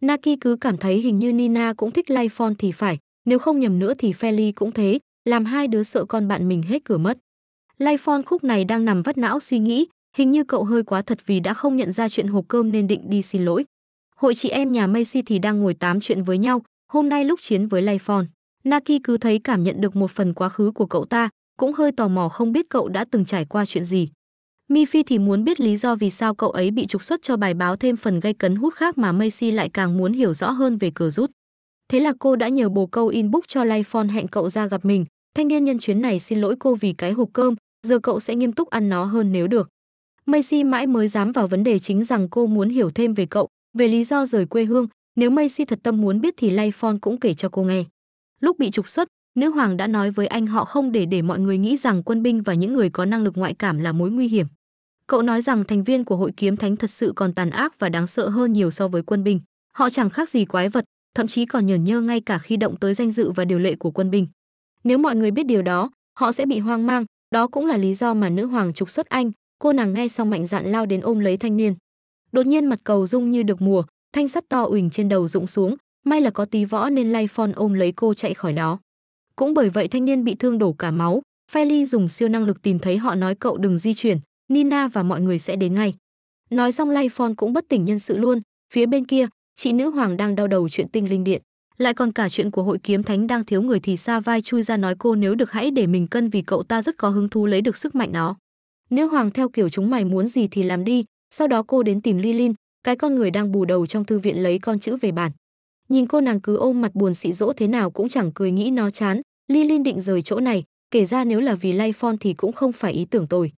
Naki cứ cảm thấy hình như Nina cũng thích Lifon thì phải, nếu không nhầm nữa thì Feli cũng thế, làm hai đứa sợ con bạn mình hết cửa mất. Lifon khúc này đang nằm vắt não suy nghĩ, hình như cậu hơi quá thật vì đã không nhận ra chuyện hộp cơm nên định đi xin lỗi. Hội chị em nhà Macy thì đang ngồi tám chuyện với nhau, hôm nay lúc chiến với Lifon. Naki cứ thấy cảm nhận được một phần quá khứ của cậu ta, cũng hơi tò mò không biết cậu đã từng trải qua chuyện gì. Mifi thì muốn biết lý do vì sao cậu ấy bị trục xuất cho bài báo thêm phần gây cấn hút khác mà Macy lại càng muốn hiểu rõ hơn về cờ rút. Thế là cô đã nhờ bồ câu inbox cho Lifon hẹn cậu ra gặp mình. Thanh niên nhân chuyến này xin lỗi cô vì cái hộp cơm, giờ cậu sẽ nghiêm túc ăn nó hơn nếu được. Macy mãi mới dám vào vấn đề chính rằng cô muốn hiểu thêm về cậu, về lý do rời quê hương, nếu Macy thật tâm muốn biết thì Layfon cũng kể cho cô nghe. Lúc bị trục xuất, nữ hoàng đã nói với anh họ không để để mọi người nghĩ rằng quân binh và những người có năng lực ngoại cảm là mối nguy hiểm. Cậu nói rằng thành viên của hội kiếm thánh thật sự còn tàn ác và đáng sợ hơn nhiều so với quân binh. Họ chẳng khác gì quái vật, thậm chí còn nhởn nhơ ngay cả khi động tới danh dự và điều lệ của quân binh. Nếu mọi người biết điều đó, họ sẽ bị hoang mang, đó cũng là lý do mà nữ hoàng trục xuất anh, cô nàng nghe xong mạnh dạn lao đến ôm lấy thanh niên. Đột nhiên mặt cầu rung như được mùa, thanh sắt to ủnh trên đầu rụng xuống, may là có tí võ nên lay phon ôm lấy cô chạy khỏi đó. Cũng bởi vậy thanh niên bị thương đổ cả máu, Feli dùng siêu năng lực tìm thấy họ nói cậu đừng di chuyển, Nina và mọi người sẽ đến ngay. Nói xong lay phon cũng bất tỉnh nhân sự luôn, phía bên kia, chị nữ hoàng đang đau đầu chuyện tinh linh điện lại còn cả chuyện của hội kiếm thánh đang thiếu người thì xa vai chui ra nói cô nếu được hãy để mình cân vì cậu ta rất có hứng thú lấy được sức mạnh nó nữ hoàng theo kiểu chúng mày muốn gì thì làm đi sau đó cô đến tìm lilin cái con người đang bù đầu trong thư viện lấy con chữ về bản nhìn cô nàng cứ ôm mặt buồn xị dỗ thế nào cũng chẳng cười nghĩ nó chán lilin định rời chỗ này kể ra nếu là vì lay thì cũng không phải ý tưởng tồi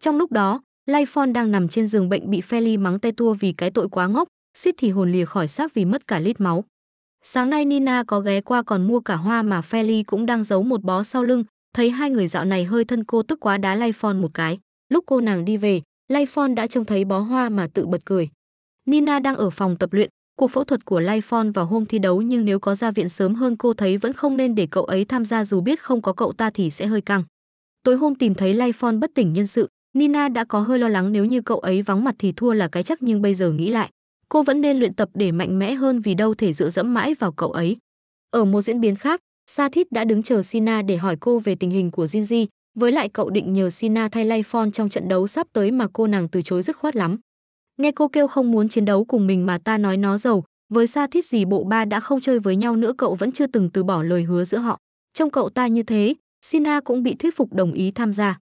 trong lúc đó lay đang nằm trên giường bệnh bị feli mắng tay tua vì cái tội quá ngốc suýt thì hồn lìa khỏi xác vì mất cả lít máu Sáng nay Nina có ghé qua còn mua cả hoa mà Feli cũng đang giấu một bó sau lưng, thấy hai người dạo này hơi thân cô tức quá đá lay phone một cái. Lúc cô nàng đi về, lay phone đã trông thấy bó hoa mà tự bật cười. Nina đang ở phòng tập luyện, cuộc phẫu thuật của lay phone vào hôm thi đấu nhưng nếu có ra viện sớm hơn cô thấy vẫn không nên để cậu ấy tham gia dù biết không có cậu ta thì sẽ hơi căng. Tối hôm tìm thấy lay phone bất tỉnh nhân sự, Nina đã có hơi lo lắng nếu như cậu ấy vắng mặt thì thua là cái chắc nhưng bây giờ nghĩ lại cô vẫn nên luyện tập để mạnh mẽ hơn vì đâu thể dựa dẫm mãi vào cậu ấy. Ở một diễn biến khác, sa Sathit đã đứng chờ Sina để hỏi cô về tình hình của Jinji, với lại cậu định nhờ Sina thay Lifon trong trận đấu sắp tới mà cô nàng từ chối dứt khoát lắm. Nghe cô kêu không muốn chiến đấu cùng mình mà ta nói nó giàu, với sa Sathit gì bộ ba đã không chơi với nhau nữa cậu vẫn chưa từng từ bỏ lời hứa giữa họ. Trong cậu ta như thế, Sina cũng bị thuyết phục đồng ý tham gia.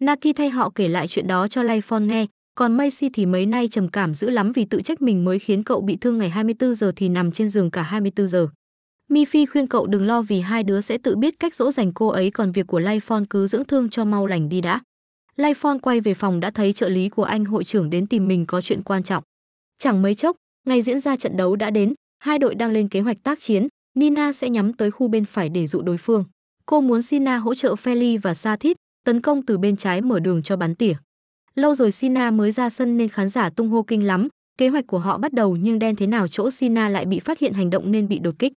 Naki thay họ kể lại chuyện đó cho Lifon nghe, còn Macy thì mấy nay trầm cảm dữ lắm vì tự trách mình mới khiến cậu bị thương ngày 24 giờ thì nằm trên giường cả 24 giờ. Mi Phi khuyên cậu đừng lo vì hai đứa sẽ tự biết cách dỗ dành cô ấy còn việc của Lifon cứ dưỡng thương cho mau lành đi đã. Lifon quay về phòng đã thấy trợ lý của anh hội trưởng đến tìm mình có chuyện quan trọng. Chẳng mấy chốc, ngày diễn ra trận đấu đã đến, hai đội đang lên kế hoạch tác chiến, Nina sẽ nhắm tới khu bên phải để dụ đối phương. Cô muốn Sina hỗ trợ Feli và Sa Thít tấn công từ bên trái mở đường cho bắn tỉa. Lâu rồi Sina mới ra sân nên khán giả tung hô kinh lắm, kế hoạch của họ bắt đầu nhưng đen thế nào chỗ Sina lại bị phát hiện hành động nên bị đột kích.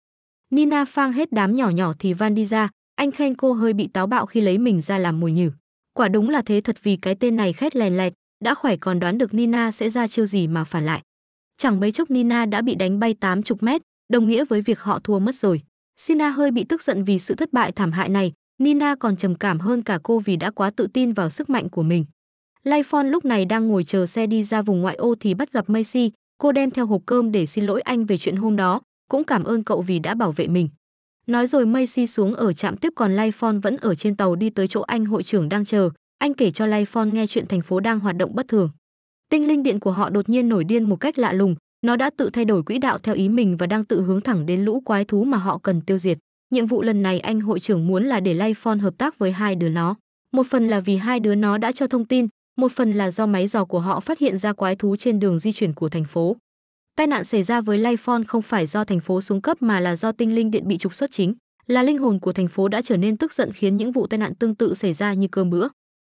Nina phang hết đám nhỏ nhỏ thì Van đi ra, anh khen cô hơi bị táo bạo khi lấy mình ra làm mồi nhử. Quả đúng là thế thật vì cái tên này khét lèn lẹt, đã khỏe còn đoán được Nina sẽ ra chiêu gì mà phản lại. Chẳng mấy chốc Nina đã bị đánh bay 80 mét, đồng nghĩa với việc họ thua mất rồi. Sina hơi bị tức giận vì sự thất bại thảm hại này, Nina còn trầm cảm hơn cả cô vì đã quá tự tin vào sức mạnh của mình. Lifon lúc này đang ngồi chờ xe đi ra vùng ngoại ô thì bắt gặp Macy, cô đem theo hộp cơm để xin lỗi anh về chuyện hôm đó, cũng cảm ơn cậu vì đã bảo vệ mình. Nói rồi Macy xuống ở trạm tiếp còn Lifon vẫn ở trên tàu đi tới chỗ anh hội trưởng đang chờ, anh kể cho Lifon nghe chuyện thành phố đang hoạt động bất thường. Tinh linh điện của họ đột nhiên nổi điên một cách lạ lùng, nó đã tự thay đổi quỹ đạo theo ý mình và đang tự hướng thẳng đến lũ quái thú mà họ cần tiêu diệt. Nhiệm vụ lần này anh hội trưởng muốn là để Lifon hợp tác với hai đứa nó. Một phần là vì hai đứa nó đã cho thông tin, một phần là do máy dò của họ phát hiện ra quái thú trên đường di chuyển của thành phố. Tai nạn xảy ra với Lifon không phải do thành phố xuống cấp mà là do tinh linh điện bị trục xuất chính, là linh hồn của thành phố đã trở nên tức giận khiến những vụ tai nạn tương tự xảy ra như cơm bữa.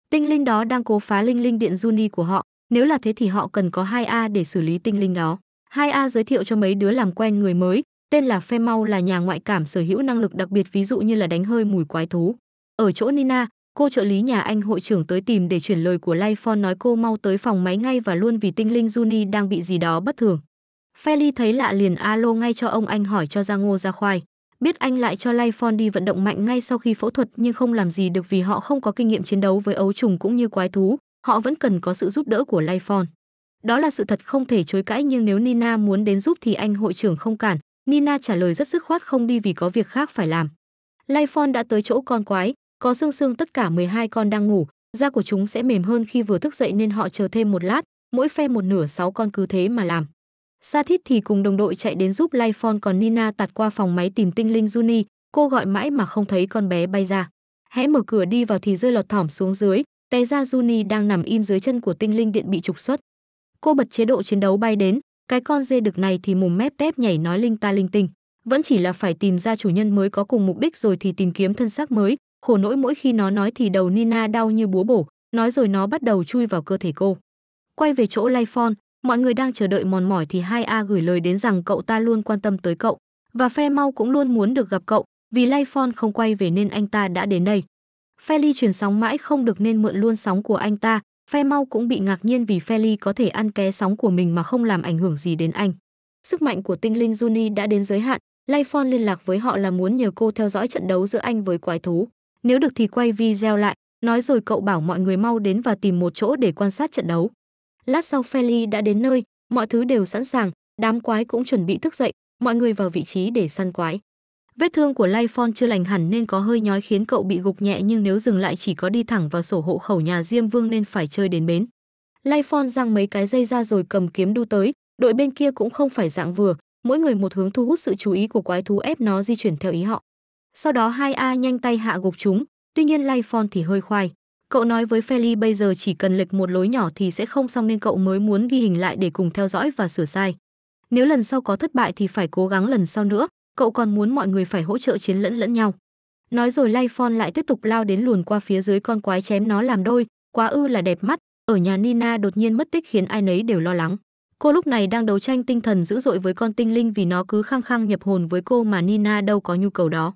Tinh linh đó đang cố phá linh linh điện Juni của họ, nếu là thế thì họ cần có 2A để xử lý tinh linh đó. 2A giới thiệu cho mấy đứa làm quen người mới, tên là Femau là nhà ngoại cảm sở hữu năng lực đặc biệt ví dụ như là đánh hơi mùi quái thú. Ở chỗ Nina, Cô trợ lý nhà anh hội trưởng tới tìm để chuyển lời của Lifon nói cô mau tới phòng máy ngay và luôn vì tinh linh Juni đang bị gì đó bất thường. Feli thấy lạ liền alo ngay cho ông anh hỏi cho ra ngô ra khoai. Biết anh lại cho Lifon đi vận động mạnh ngay sau khi phẫu thuật nhưng không làm gì được vì họ không có kinh nghiệm chiến đấu với ấu trùng cũng như quái thú, họ vẫn cần có sự giúp đỡ của Lifon. Đó là sự thật không thể chối cãi nhưng nếu Nina muốn đến giúp thì anh hội trưởng không cản. Nina trả lời rất dứt khoát không đi vì có việc khác phải làm. Lifon đã tới chỗ con quái, có xương xương tất cả 12 con đang ngủ, da của chúng sẽ mềm hơn khi vừa thức dậy nên họ chờ thêm một lát, mỗi phe một nửa sáu con cứ thế mà làm. Sa Thít thì cùng đồng đội chạy đến giúp Lifon còn Nina tạt qua phòng máy tìm tinh linh Juni, cô gọi mãi mà không thấy con bé bay ra. Hẽ mở cửa đi vào thì rơi lọt thỏm xuống dưới, té ra Juni đang nằm im dưới chân của tinh linh điện bị trục xuất. Cô bật chế độ chiến đấu bay đến, cái con dê đực này thì mồm mép tép nhảy nói linh ta linh tinh. Vẫn chỉ là phải tìm ra chủ nhân mới có cùng mục đích rồi thì tìm kiếm thân xác mới, Khổ nỗi mỗi khi nó nói thì đầu Nina đau như búa bổ, nói rồi nó bắt đầu chui vào cơ thể cô. Quay về chỗ lay mọi người đang chờ đợi mòn mỏi thì hai a gửi lời đến rằng cậu ta luôn quan tâm tới cậu và phe mau cũng luôn muốn được gặp cậu vì lay không quay về nên anh ta đã đến đây Feli truyền sóng mãi không được nên mượn luôn sóng của anh ta phe mau cũng bị ngạc nhiên vì Feli có thể ăn ké sóng của mình mà không làm ảnh hưởng gì đến anh sức mạnh của tinh linh Juni đã đến giới hạn lay liên lạc với họ là muốn nhờ cô theo dõi trận đấu giữa anh với quái thú nếu được thì quay video lại, nói rồi cậu bảo mọi người mau đến và tìm một chỗ để quan sát trận đấu. Lát sau Feli đã đến nơi, mọi thứ đều sẵn sàng, đám quái cũng chuẩn bị thức dậy, mọi người vào vị trí để săn quái. Vết thương của Lifon chưa lành hẳn nên có hơi nhói khiến cậu bị gục nhẹ nhưng nếu dừng lại chỉ có đi thẳng vào sổ hộ khẩu nhà Diêm Vương nên phải chơi đến bến. Lifon giăng mấy cái dây ra rồi cầm kiếm đu tới, đội bên kia cũng không phải dạng vừa, mỗi người một hướng thu hút sự chú ý của quái thú ép nó di chuyển theo ý họ sau đó hai a nhanh tay hạ gục chúng, tuy nhiên Lifon thì hơi khoai. Cậu nói với Feli bây giờ chỉ cần lệch một lối nhỏ thì sẽ không xong nên cậu mới muốn ghi hình lại để cùng theo dõi và sửa sai. Nếu lần sau có thất bại thì phải cố gắng lần sau nữa, cậu còn muốn mọi người phải hỗ trợ chiến lẫn lẫn nhau. Nói rồi Lifon lại tiếp tục lao đến luồn qua phía dưới con quái chém nó làm đôi, quá ư là đẹp mắt, ở nhà Nina đột nhiên mất tích khiến ai nấy đều lo lắng. Cô lúc này đang đấu tranh tinh thần dữ dội với con tinh linh vì nó cứ khăng khăng nhập hồn với cô mà Nina đâu có nhu cầu đó.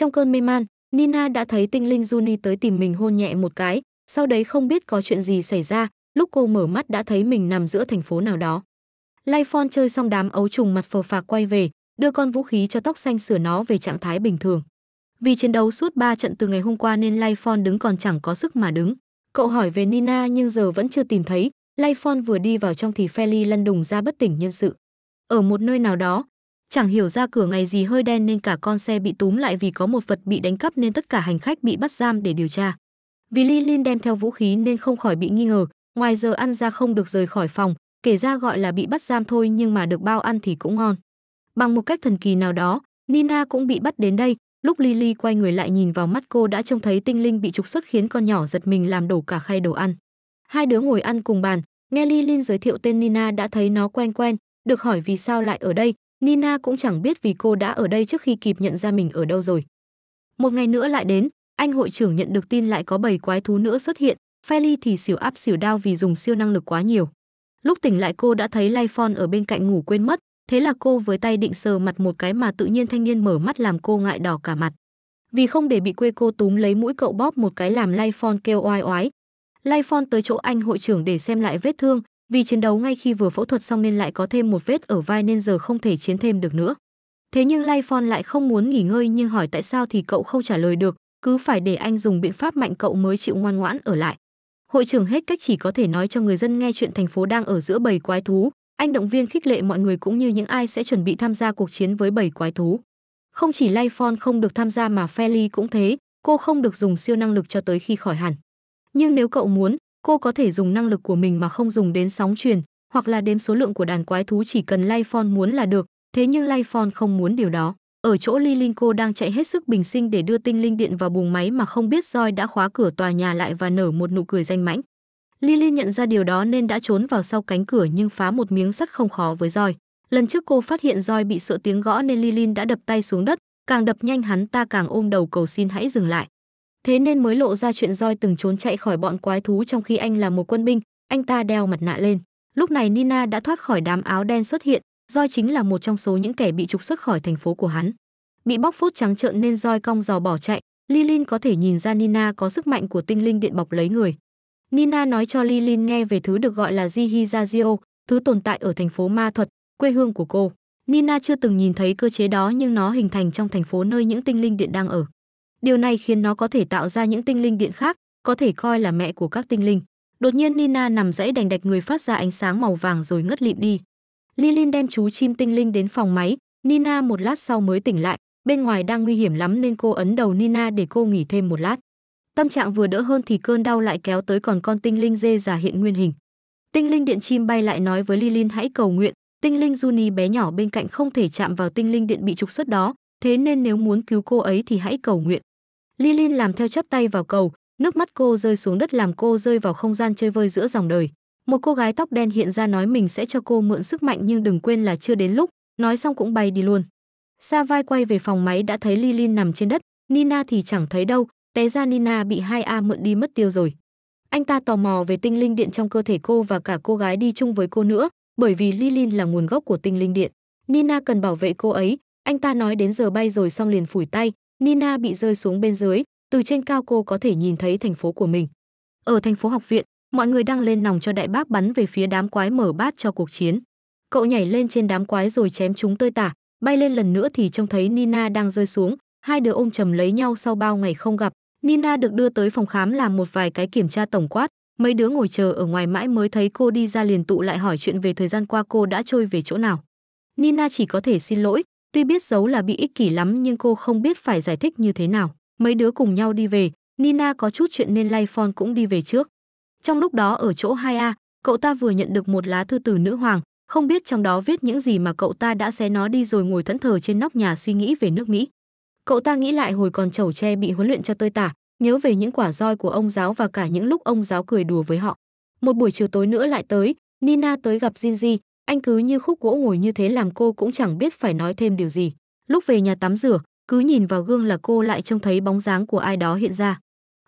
Trong cơn mê man, Nina đã thấy tinh linh Juni tới tìm mình hôn nhẹ một cái, sau đấy không biết có chuyện gì xảy ra, lúc cô mở mắt đã thấy mình nằm giữa thành phố nào đó. Lifon chơi xong đám ấu trùng mặt phờ phạc quay về, đưa con vũ khí cho tóc xanh sửa nó về trạng thái bình thường. Vì chiến đấu suốt 3 trận từ ngày hôm qua nên Lifon đứng còn chẳng có sức mà đứng. Cậu hỏi về Nina nhưng giờ vẫn chưa tìm thấy, Lifon vừa đi vào trong thì Feli lăn đùng ra bất tỉnh nhân sự. Ở một nơi nào đó, Chẳng hiểu ra cửa ngày gì hơi đen nên cả con xe bị túm lại vì có một vật bị đánh cắp nên tất cả hành khách bị bắt giam để điều tra. Vì Lin Lin đem theo vũ khí nên không khỏi bị nghi ngờ, ngoài giờ ăn ra không được rời khỏi phòng, kể ra gọi là bị bắt giam thôi nhưng mà được bao ăn thì cũng ngon. Bằng một cách thần kỳ nào đó, Nina cũng bị bắt đến đây, lúc Lily quay người lại nhìn vào mắt cô đã trông thấy tinh linh bị trục xuất khiến con nhỏ giật mình làm đổ cả khay đồ ăn. Hai đứa ngồi ăn cùng bàn, nghe Lily giới thiệu tên Nina đã thấy nó quen quen, được hỏi vì sao lại ở đây, Nina cũng chẳng biết vì cô đã ở đây trước khi kịp nhận ra mình ở đâu rồi. Một ngày nữa lại đến, anh hội trưởng nhận được tin lại có bầy quái thú nữa xuất hiện, Feli thì xỉu áp xỉu đau vì dùng siêu năng lực quá nhiều. Lúc tỉnh lại cô đã thấy Lifon ở bên cạnh ngủ quên mất, thế là cô với tay định sờ mặt một cái mà tự nhiên thanh niên mở mắt làm cô ngại đỏ cả mặt. Vì không để bị quê cô túm lấy mũi cậu bóp một cái làm Lifon kêu oai oái. Lifon tới chỗ anh hội trưởng để xem lại vết thương, vì chiến đấu ngay khi vừa phẫu thuật xong nên lại có thêm một vết ở vai nên giờ không thể chiến thêm được nữa. Thế nhưng Laiphon lại không muốn nghỉ ngơi nhưng hỏi tại sao thì cậu không trả lời được, cứ phải để anh dùng biện pháp mạnh cậu mới chịu ngoan ngoãn ở lại. Hội trưởng hết cách chỉ có thể nói cho người dân nghe chuyện thành phố đang ở giữa bầy quái thú, anh động viên khích lệ mọi người cũng như những ai sẽ chuẩn bị tham gia cuộc chiến với bầy quái thú. Không chỉ Laiphon không được tham gia mà Feli cũng thế, cô không được dùng siêu năng lực cho tới khi khỏi hẳn. Nhưng nếu cậu muốn, cô có thể dùng năng lực của mình mà không dùng đến sóng truyền, hoặc là đếm số lượng của đàn quái thú chỉ cần Lifon muốn là được, thế nhưng Lifon không muốn điều đó. Ở chỗ Lilin cô đang chạy hết sức bình sinh để đưa tinh linh điện vào buồng máy mà không biết roi đã khóa cửa tòa nhà lại và nở một nụ cười danh mãnh. Lilin nhận ra điều đó nên đã trốn vào sau cánh cửa nhưng phá một miếng sắt không khó với roi. Lần trước cô phát hiện roi bị sợ tiếng gõ nên Lilin đã đập tay xuống đất, càng đập nhanh hắn ta càng ôm đầu cầu xin hãy dừng lại thế nên mới lộ ra chuyện roi từng trốn chạy khỏi bọn quái thú trong khi anh là một quân binh anh ta đeo mặt nạ lên lúc này nina đã thoát khỏi đám áo đen xuất hiện roi chính là một trong số những kẻ bị trục xuất khỏi thành phố của hắn bị bóc phốt trắng trợn nên roi cong giò bỏ chạy lilin có thể nhìn ra nina có sức mạnh của tinh linh điện bọc lấy người nina nói cho lilin nghe về thứ được gọi là jihizazio thứ tồn tại ở thành phố ma thuật quê hương của cô nina chưa từng nhìn thấy cơ chế đó nhưng nó hình thành trong thành phố nơi những tinh linh điện đang ở Điều này khiến nó có thể tạo ra những tinh linh điện khác, có thể coi là mẹ của các tinh linh. Đột nhiên Nina nằm dãy đành đạch người phát ra ánh sáng màu vàng rồi ngất lịm đi. Lilin đem chú chim tinh linh đến phòng máy, Nina một lát sau mới tỉnh lại, bên ngoài đang nguy hiểm lắm nên cô ấn đầu Nina để cô nghỉ thêm một lát. Tâm trạng vừa đỡ hơn thì cơn đau lại kéo tới còn con tinh linh dê già hiện nguyên hình. Tinh linh điện chim bay lại nói với Lilin hãy cầu nguyện, tinh linh Juni bé nhỏ bên cạnh không thể chạm vào tinh linh điện bị trục xuất đó, thế nên nếu muốn cứu cô ấy thì hãy cầu nguyện. Lilin làm theo chắp tay vào cầu, nước mắt cô rơi xuống đất làm cô rơi vào không gian chơi vơi giữa dòng đời. Một cô gái tóc đen hiện ra nói mình sẽ cho cô mượn sức mạnh nhưng đừng quên là chưa đến lúc, nói xong cũng bay đi luôn. Sa vai quay về phòng máy đã thấy Lilin nằm trên đất, Nina thì chẳng thấy đâu, té ra Nina bị Hai a mượn đi mất tiêu rồi. Anh ta tò mò về tinh linh điện trong cơ thể cô và cả cô gái đi chung với cô nữa, bởi vì Lilin là nguồn gốc của tinh linh điện. Nina cần bảo vệ cô ấy, anh ta nói đến giờ bay rồi xong liền phủi tay, Nina bị rơi xuống bên dưới, từ trên cao cô có thể nhìn thấy thành phố của mình. Ở thành phố học viện, mọi người đang lên nòng cho đại bác bắn về phía đám quái mở bát cho cuộc chiến. Cậu nhảy lên trên đám quái rồi chém chúng tơi tả, bay lên lần nữa thì trông thấy Nina đang rơi xuống, hai đứa ôm chầm lấy nhau sau bao ngày không gặp. Nina được đưa tới phòng khám làm một vài cái kiểm tra tổng quát, mấy đứa ngồi chờ ở ngoài mãi mới thấy cô đi ra liền tụ lại hỏi chuyện về thời gian qua cô đã trôi về chỗ nào. Nina chỉ có thể xin lỗi, Tuy biết giấu là bị ích kỷ lắm nhưng cô không biết phải giải thích như thế nào. Mấy đứa cùng nhau đi về, Nina có chút chuyện nên lay cũng đi về trước. Trong lúc đó ở chỗ 2A, cậu ta vừa nhận được một lá thư từ nữ hoàng, không biết trong đó viết những gì mà cậu ta đã xé nó đi rồi ngồi thẫn thờ trên nóc nhà suy nghĩ về nước Mỹ. Cậu ta nghĩ lại hồi còn chầu tre bị huấn luyện cho tơi tả, nhớ về những quả roi của ông giáo và cả những lúc ông giáo cười đùa với họ. Một buổi chiều tối nữa lại tới, Nina tới gặp Jinji, anh cứ như khúc gỗ ngồi như thế làm cô cũng chẳng biết phải nói thêm điều gì. Lúc về nhà tắm rửa, cứ nhìn vào gương là cô lại trông thấy bóng dáng của ai đó hiện ra.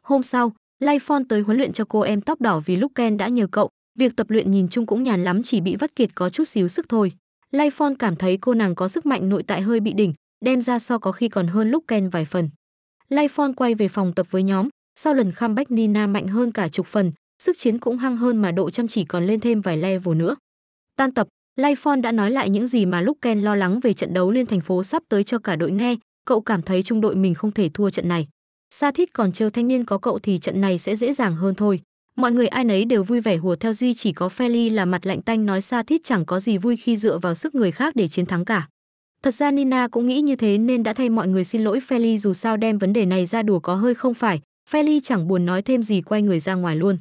Hôm sau, Lai Phon tới huấn luyện cho cô em tóc đỏ vì lúc Ken đã nhờ cậu, việc tập luyện nhìn chung cũng nhàn lắm chỉ bị vắt kiệt có chút xíu sức thôi. Lai Phon cảm thấy cô nàng có sức mạnh nội tại hơi bị đỉnh, đem ra so có khi còn hơn lúc Ken vài phần. Lai Phon quay về phòng tập với nhóm, sau lần comeback Nina mạnh hơn cả chục phần, sức chiến cũng hăng hơn mà độ chăm chỉ còn lên thêm vài level nữa. Tan tập, Lifon đã nói lại những gì mà lúc Ken lo lắng về trận đấu liên thành phố sắp tới cho cả đội nghe, cậu cảm thấy trung đội mình không thể thua trận này. Sa Thít còn trêu thanh niên có cậu thì trận này sẽ dễ dàng hơn thôi. Mọi người ai nấy đều vui vẻ hùa theo duy chỉ có Feli là mặt lạnh tanh nói Sa Thít chẳng có gì vui khi dựa vào sức người khác để chiến thắng cả. Thật ra Nina cũng nghĩ như thế nên đã thay mọi người xin lỗi Feli dù sao đem vấn đề này ra đùa có hơi không phải, Feli chẳng buồn nói thêm gì quay người ra ngoài luôn.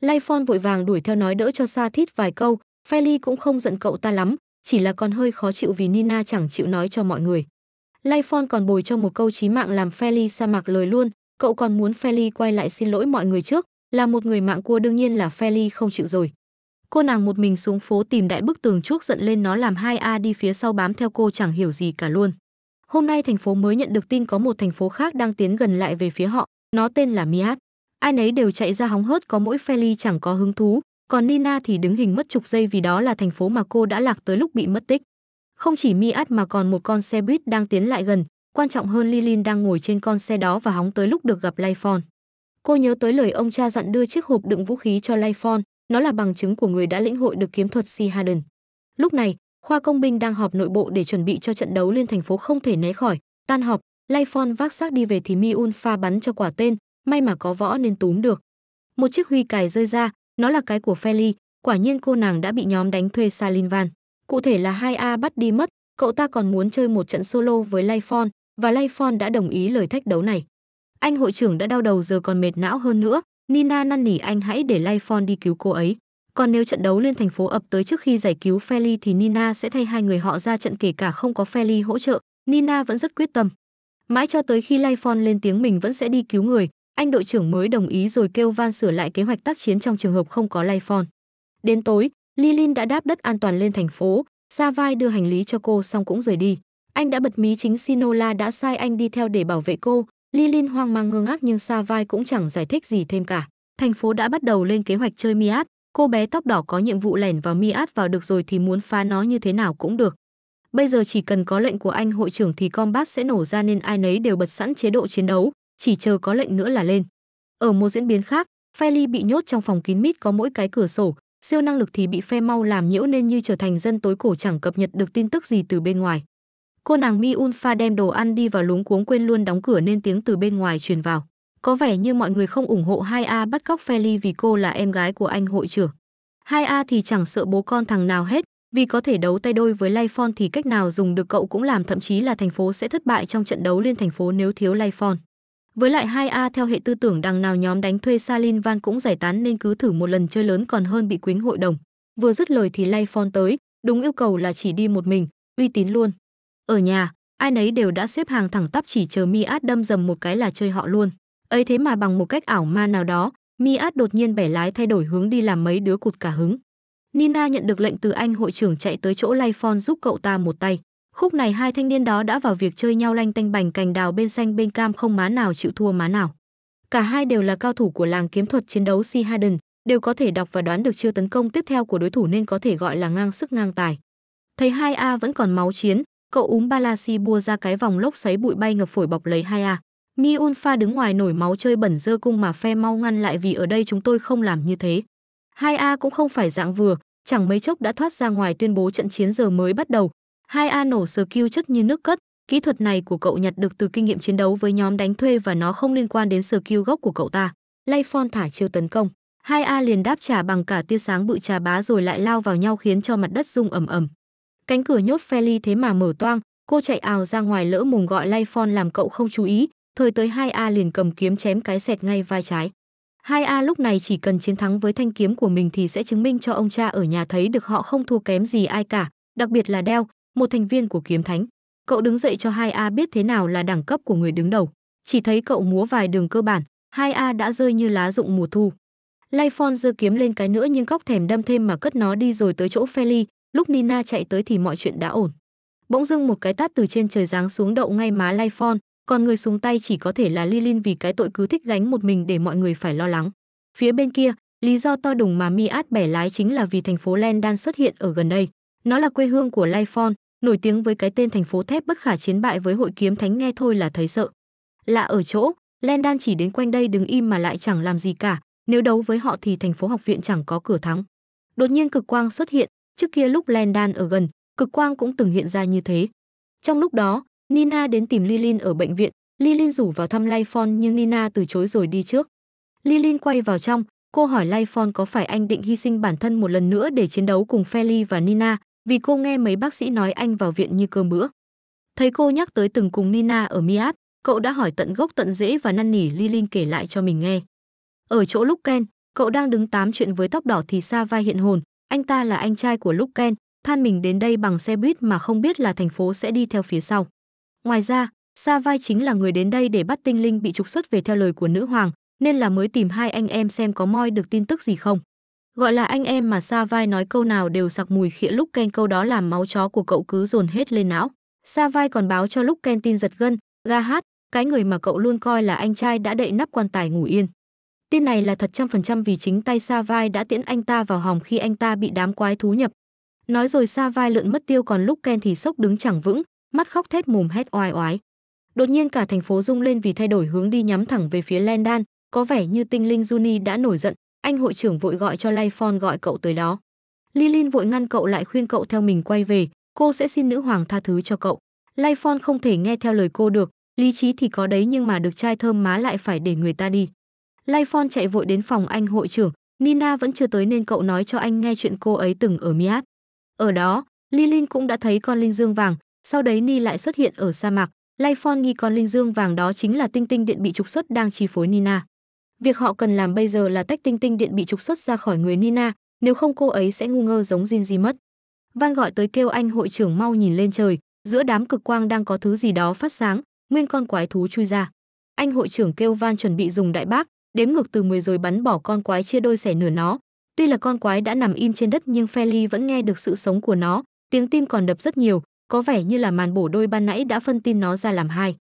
Lifon vội vàng đuổi theo nói đỡ cho Sa Thít vài câu, Feli cũng không giận cậu ta lắm, chỉ là còn hơi khó chịu vì Nina chẳng chịu nói cho mọi người. Lifon còn bồi cho một câu chí mạng làm Feli sa mạc lời luôn, cậu còn muốn Feli quay lại xin lỗi mọi người trước, là một người mạng cua đương nhiên là Feli không chịu rồi. Cô nàng một mình xuống phố tìm đại bức tường chuốc giận lên nó làm hai A đi phía sau bám theo cô chẳng hiểu gì cả luôn. Hôm nay thành phố mới nhận được tin có một thành phố khác đang tiến gần lại về phía họ, nó tên là Miat. Ai nấy đều chạy ra hóng hớt có mỗi Feli chẳng có hứng thú, còn Nina thì đứng hình mất chục giây vì đó là thành phố mà cô đã lạc tới lúc bị mất tích. Không chỉ Miat mà còn một con xe buýt đang tiến lại gần, quan trọng hơn Lilin đang ngồi trên con xe đó và hóng tới lúc được gặp Lifon. Cô nhớ tới lời ông cha dặn đưa chiếc hộp đựng vũ khí cho Lifon, nó là bằng chứng của người đã lĩnh hội được kiếm thuật Sea Harden. Lúc này, khoa công binh đang họp nội bộ để chuẩn bị cho trận đấu liên thành phố không thể né khỏi. Tan họp, Lifon vác xác đi về thì Miun pha bắn cho quả tên, may mà có võ nên túm được. Một chiếc huy cài rơi ra, nó là cái của Feli, quả nhiên cô nàng đã bị nhóm đánh thuê Salinvan. Cụ thể là 2A bắt đi mất, cậu ta còn muốn chơi một trận solo với Lifon và Lifon đã đồng ý lời thách đấu này. Anh hội trưởng đã đau đầu giờ còn mệt não hơn nữa, Nina năn nỉ anh hãy để Lifon đi cứu cô ấy. Còn nếu trận đấu lên thành phố ập tới trước khi giải cứu Feli thì Nina sẽ thay hai người họ ra trận kể cả không có Feli hỗ trợ, Nina vẫn rất quyết tâm. Mãi cho tới khi Lifon lên tiếng mình vẫn sẽ đi cứu người, anh đội trưởng mới đồng ý rồi kêu Van sửa lại kế hoạch tác chiến trong trường hợp không có Lifon. Đến tối, Lilin đã đáp đất an toàn lên thành phố, Sa Vai đưa hành lý cho cô xong cũng rời đi. Anh đã bật mí chính Sinola đã sai anh đi theo để bảo vệ cô. Lilin hoang mang ngơ ngác nhưng Sa Vai cũng chẳng giải thích gì thêm cả. Thành phố đã bắt đầu lên kế hoạch chơi Miat. Cô bé tóc đỏ có nhiệm vụ lẻn vào Miat vào được rồi thì muốn phá nó như thế nào cũng được. Bây giờ chỉ cần có lệnh của anh hội trưởng thì combat sẽ nổ ra nên ai nấy đều bật sẵn chế độ chiến đấu chỉ chờ có lệnh nữa là lên. Ở một diễn biến khác, Feli bị nhốt trong phòng kín mít có mỗi cái cửa sổ, siêu năng lực thì bị phe mau làm nhiễu nên như trở thành dân tối cổ chẳng cập nhật được tin tức gì từ bên ngoài. Cô nàng Mi Unfa đem đồ ăn đi vào luống cuống quên luôn đóng cửa nên tiếng từ bên ngoài truyền vào. Có vẻ như mọi người không ủng hộ 2A bắt cóc Feli vì cô là em gái của anh hội trưởng. 2A thì chẳng sợ bố con thằng nào hết, vì có thể đấu tay đôi với Lifon thì cách nào dùng được cậu cũng làm thậm chí là thành phố sẽ thất bại trong trận đấu liên thành phố nếu thiếu Lifon. Với lại 2A theo hệ tư tưởng đằng nào nhóm đánh thuê Salin Van cũng giải tán nên cứ thử một lần chơi lớn còn hơn bị quính hội đồng. Vừa dứt lời thì lay phone tới, đúng yêu cầu là chỉ đi một mình, uy tín luôn. Ở nhà, ai nấy đều đã xếp hàng thẳng tắp chỉ chờ Mi Át đâm dầm một cái là chơi họ luôn. Ấy thế mà bằng một cách ảo ma nào đó, Mi Át đột nhiên bẻ lái thay đổi hướng đi làm mấy đứa cụt cả hứng. Nina nhận được lệnh từ anh hội trưởng chạy tới chỗ lay phone giúp cậu ta một tay. Khúc này hai thanh niên đó đã vào việc chơi nhau lanh tanh bành cành đào bên xanh bên cam không má nào chịu thua má nào. Cả hai đều là cao thủ của làng kiếm thuật chiến đấu Si Haden, đều có thể đọc và đoán được chiêu tấn công tiếp theo của đối thủ nên có thể gọi là ngang sức ngang tài. Thấy hai a vẫn còn máu chiến, cậu úm Balasi bua ra cái vòng lốc xoáy bụi bay ngập phổi bọc lấy hai a Mi Unfa đứng ngoài nổi máu chơi bẩn dơ cung mà phe mau ngăn lại vì ở đây chúng tôi không làm như thế. hai a cũng không phải dạng vừa, chẳng mấy chốc đã thoát ra ngoài tuyên bố trận chiến giờ mới bắt đầu, hai a nổ kêu chất như nước cất, kỹ thuật này của cậu nhặt được từ kinh nghiệm chiến đấu với nhóm đánh thuê và nó không liên quan đến kêu gốc của cậu ta. Layfon thả chiêu tấn công. hai a liền đáp trả bằng cả tia sáng bự trà bá rồi lại lao vào nhau khiến cho mặt đất rung ầm ầm. Cánh cửa nhốt Feli thế mà mở toang, cô chạy ào ra ngoài lỡ mùng gọi Layfon làm cậu không chú ý, thời tới hai a liền cầm kiếm chém cái sẹt ngay vai trái. hai a lúc này chỉ cần chiến thắng với thanh kiếm của mình thì sẽ chứng minh cho ông cha ở nhà thấy được họ không thua kém gì ai cả, đặc biệt là Đeo, một thành viên của kiếm thánh. Cậu đứng dậy cho 2A biết thế nào là đẳng cấp của người đứng đầu. Chỉ thấy cậu múa vài đường cơ bản, 2A đã rơi như lá rụng mùa thu. Lifon giơ kiếm lên cái nữa nhưng góc thèm đâm thêm mà cất nó đi rồi tới chỗ Feli, lúc Nina chạy tới thì mọi chuyện đã ổn. Bỗng dưng một cái tát từ trên trời giáng xuống đậu ngay má Lifon, còn người xuống tay chỉ có thể là Lilin vì cái tội cứ thích gánh một mình để mọi người phải lo lắng. Phía bên kia, lý do to đùng mà Miat bẻ lái chính là vì thành phố Lendan xuất hiện ở gần đây. Nó là quê hương của Lifon, nổi tiếng với cái tên thành phố thép bất khả chiến bại với hội kiếm thánh nghe thôi là thấy sợ. Lạ ở chỗ, Lendan chỉ đến quanh đây đứng im mà lại chẳng làm gì cả, nếu đấu với họ thì thành phố học viện chẳng có cửa thắng. Đột nhiên cực quang xuất hiện, trước kia lúc Lendan ở gần, cực quang cũng từng hiện ra như thế. Trong lúc đó, Nina đến tìm Lilin ở bệnh viện, Lilin rủ vào thăm Lifon nhưng Nina từ chối rồi đi trước. Lilin quay vào trong, cô hỏi Lifon có phải anh định hy sinh bản thân một lần nữa để chiến đấu cùng Feli và Nina, vì cô nghe mấy bác sĩ nói anh vào viện như cơm bữa. Thấy cô nhắc tới từng cùng Nina ở Miat, cậu đã hỏi tận gốc tận rễ và năn nỉ Li kể lại cho mình nghe. Ở chỗ lúc Ken, cậu đang đứng tám chuyện với tóc đỏ thì xa vai hiện hồn, anh ta là anh trai của lúc Ken, than mình đến đây bằng xe buýt mà không biết là thành phố sẽ đi theo phía sau. Ngoài ra, Sa Vai chính là người đến đây để bắt tinh linh bị trục xuất về theo lời của nữ hoàng, nên là mới tìm hai anh em xem có moi được tin tức gì không. Gọi là anh em mà Sa Vai nói câu nào đều sặc mùi khịa lúc Ken câu đó làm máu chó của cậu cứ dồn hết lên não. Sa Vai còn báo cho lúc Ken tin giật gân, ga hát, cái người mà cậu luôn coi là anh trai đã đậy nắp quan tài ngủ yên. Tin này là thật trăm phần trăm vì chính tay Sa Vai đã tiễn anh ta vào hòm khi anh ta bị đám quái thú nhập. Nói rồi Sa Vai lượn mất tiêu còn lúc Ken thì sốc đứng chẳng vững, mắt khóc thét mồm hét oai oái. Đột nhiên cả thành phố rung lên vì thay đổi hướng đi nhắm thẳng về phía Lendan, có vẻ như tinh linh Juni đã nổi giận, anh hội trưởng vội gọi cho Lay Phon gọi cậu tới đó. Lilin vội ngăn cậu lại khuyên cậu theo mình quay về, cô sẽ xin nữ hoàng tha thứ cho cậu. Lay Phon không thể nghe theo lời cô được, lý trí thì có đấy nhưng mà được trai thơm má lại phải để người ta đi. Lay Phon chạy vội đến phòng anh hội trưởng, Nina vẫn chưa tới nên cậu nói cho anh nghe chuyện cô ấy từng ở Miat. Ở đó, Lilin cũng đã thấy con linh dương vàng, sau đấy Ni lại xuất hiện ở sa mạc. Lay Phon nghi con linh dương vàng đó chính là tinh tinh điện bị trục xuất đang chi phối Nina. Việc họ cần làm bây giờ là tách tinh tinh điện bị trục xuất ra khỏi người Nina, nếu không cô ấy sẽ ngu ngơ giống Jinji mất. Van gọi tới kêu anh hội trưởng mau nhìn lên trời, giữa đám cực quang đang có thứ gì đó phát sáng, nguyên con quái thú chui ra. Anh hội trưởng kêu Van chuẩn bị dùng đại bác, đếm ngược từ 10 rồi bắn bỏ con quái chia đôi xẻ nửa nó. Tuy là con quái đã nằm im trên đất nhưng Feli vẫn nghe được sự sống của nó, tiếng tim còn đập rất nhiều, có vẻ như là màn bổ đôi ban nãy đã phân tin nó ra làm hai.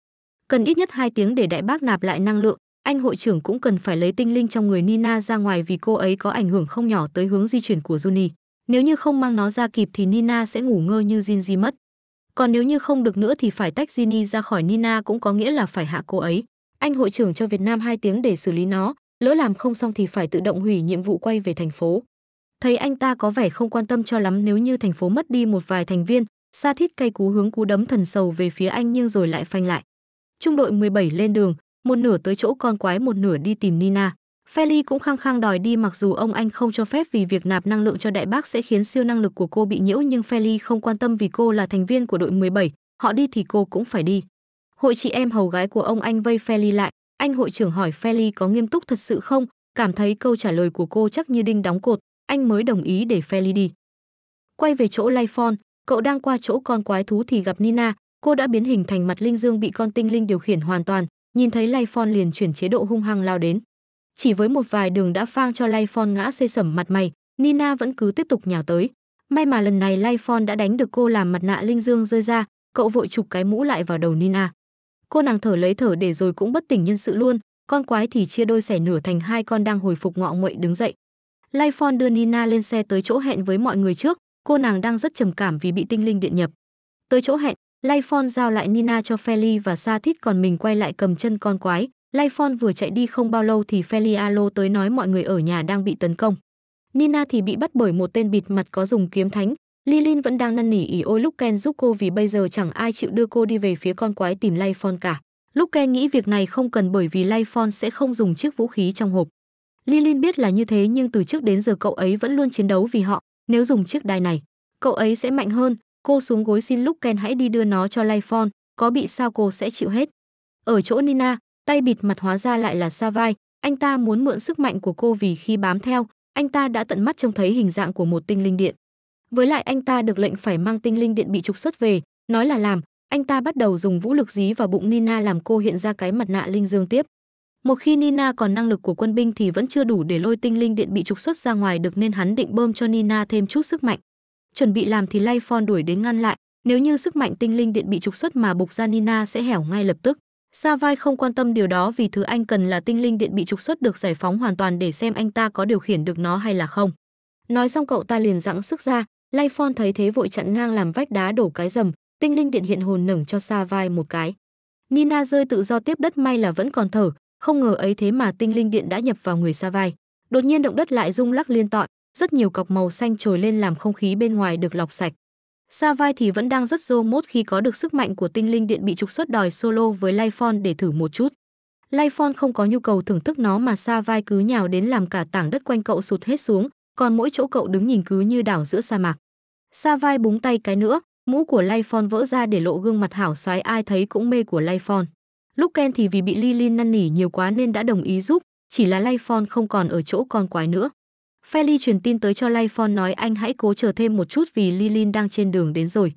Cần ít nhất hai tiếng để đại bác nạp lại năng lượng, anh hội trưởng cũng cần phải lấy tinh linh trong người Nina ra ngoài vì cô ấy có ảnh hưởng không nhỏ tới hướng di chuyển của Juni. Nếu như không mang nó ra kịp thì Nina sẽ ngủ ngơ như Jinji mất. Còn nếu như không được nữa thì phải tách Jinny ra khỏi Nina cũng có nghĩa là phải hạ cô ấy. Anh hội trưởng cho Việt Nam 2 tiếng để xử lý nó, lỡ làm không xong thì phải tự động hủy nhiệm vụ quay về thành phố. Thấy anh ta có vẻ không quan tâm cho lắm nếu như thành phố mất đi một vài thành viên, Sa Thít cay cú hướng cú đấm thần sầu về phía anh nhưng rồi lại phanh lại. Trung đội 17 lên đường, một nửa tới chỗ con quái một nửa đi tìm Nina. Feli cũng khăng khăng đòi đi mặc dù ông anh không cho phép vì việc nạp năng lượng cho đại bác sẽ khiến siêu năng lực của cô bị nhiễu nhưng Feli không quan tâm vì cô là thành viên của đội 17, họ đi thì cô cũng phải đi. Hội chị em hầu gái của ông anh vây Feli lại, anh hội trưởng hỏi Feli có nghiêm túc thật sự không, cảm thấy câu trả lời của cô chắc như đinh đóng cột, anh mới đồng ý để Feli đi. Quay về chỗ Lifon, cậu đang qua chỗ con quái thú thì gặp Nina, cô đã biến hình thành mặt linh dương bị con tinh linh điều khiển hoàn toàn, nhìn thấy lay phon liền chuyển chế độ hung hăng lao đến chỉ với một vài đường đã phang cho lay phon ngã xê sẩm mặt mày nina vẫn cứ tiếp tục nhào tới may mà lần này lay phon đã đánh được cô làm mặt nạ linh dương rơi ra cậu vội chụp cái mũ lại vào đầu nina cô nàng thở lấy thở để rồi cũng bất tỉnh nhân sự luôn con quái thì chia đôi xẻ nửa thành hai con đang hồi phục ngọ nguậy đứng dậy lay phon đưa nina lên xe tới chỗ hẹn với mọi người trước cô nàng đang rất trầm cảm vì bị tinh linh điện nhập tới chỗ hẹn Lifon giao lại Nina cho Feli và Sa Thít còn mình quay lại cầm chân con quái. Lifon vừa chạy đi không bao lâu thì Feli alo tới nói mọi người ở nhà đang bị tấn công. Nina thì bị bắt bởi một tên bịt mặt có dùng kiếm thánh. Lilin vẫn đang năn nỉ ỉ ôi lúc Ken giúp cô vì bây giờ chẳng ai chịu đưa cô đi về phía con quái tìm Lifon cả. Lúc Ken nghĩ việc này không cần bởi vì Lifon sẽ không dùng chiếc vũ khí trong hộp. Lilin biết là như thế nhưng từ trước đến giờ cậu ấy vẫn luôn chiến đấu vì họ, nếu dùng chiếc đai này, cậu ấy sẽ mạnh hơn, Cô xuống gối xin lúc Ken hãy đi đưa nó cho Lifon, có bị sao cô sẽ chịu hết. Ở chỗ Nina, tay bịt mặt hóa ra lại là Savai, anh ta muốn mượn sức mạnh của cô vì khi bám theo, anh ta đã tận mắt trông thấy hình dạng của một tinh linh điện. Với lại anh ta được lệnh phải mang tinh linh điện bị trục xuất về, nói là làm, anh ta bắt đầu dùng vũ lực dí vào bụng Nina làm cô hiện ra cái mặt nạ linh dương tiếp. Một khi Nina còn năng lực của quân binh thì vẫn chưa đủ để lôi tinh linh điện bị trục xuất ra ngoài được nên hắn định bơm cho Nina thêm chút sức mạnh chuẩn bị làm thì lay phon đuổi đến ngăn lại nếu như sức mạnh tinh linh điện bị trục xuất mà bục ra nina sẽ hẻo ngay lập tức sa vai không quan tâm điều đó vì thứ anh cần là tinh linh điện bị trục xuất được giải phóng hoàn toàn để xem anh ta có điều khiển được nó hay là không nói xong cậu ta liền giãng sức ra lay phon thấy thế vội chặn ngang làm vách đá đổ cái rầm tinh linh điện hiện hồn nửng cho sa vai một cái nina rơi tự do tiếp đất may là vẫn còn thở không ngờ ấy thế mà tinh linh điện đã nhập vào người sa vai đột nhiên động đất lại rung lắc liên tọi rất nhiều cọc màu xanh trồi lên làm không khí bên ngoài được lọc sạch. Sa vai thì vẫn đang rất rô mốt khi có được sức mạnh của tinh linh điện bị trục xuất đòi solo với Lifon để thử một chút. Lifon không có nhu cầu thưởng thức nó mà Sa vai cứ nhào đến làm cả tảng đất quanh cậu sụt hết xuống, còn mỗi chỗ cậu đứng nhìn cứ như đảo giữa sa mạc. Sa vai búng tay cái nữa, mũ của Lifon vỡ ra để lộ gương mặt hảo xoái ai thấy cũng mê của Lifon. Lúc Ken thì vì bị Lilin năn nỉ nhiều quá nên đã đồng ý giúp, chỉ là Lifon không còn ở chỗ con quái nữa. Feli truyền tin tới cho Lifon nói anh hãy cố chờ thêm một chút vì Lilin đang trên đường đến rồi.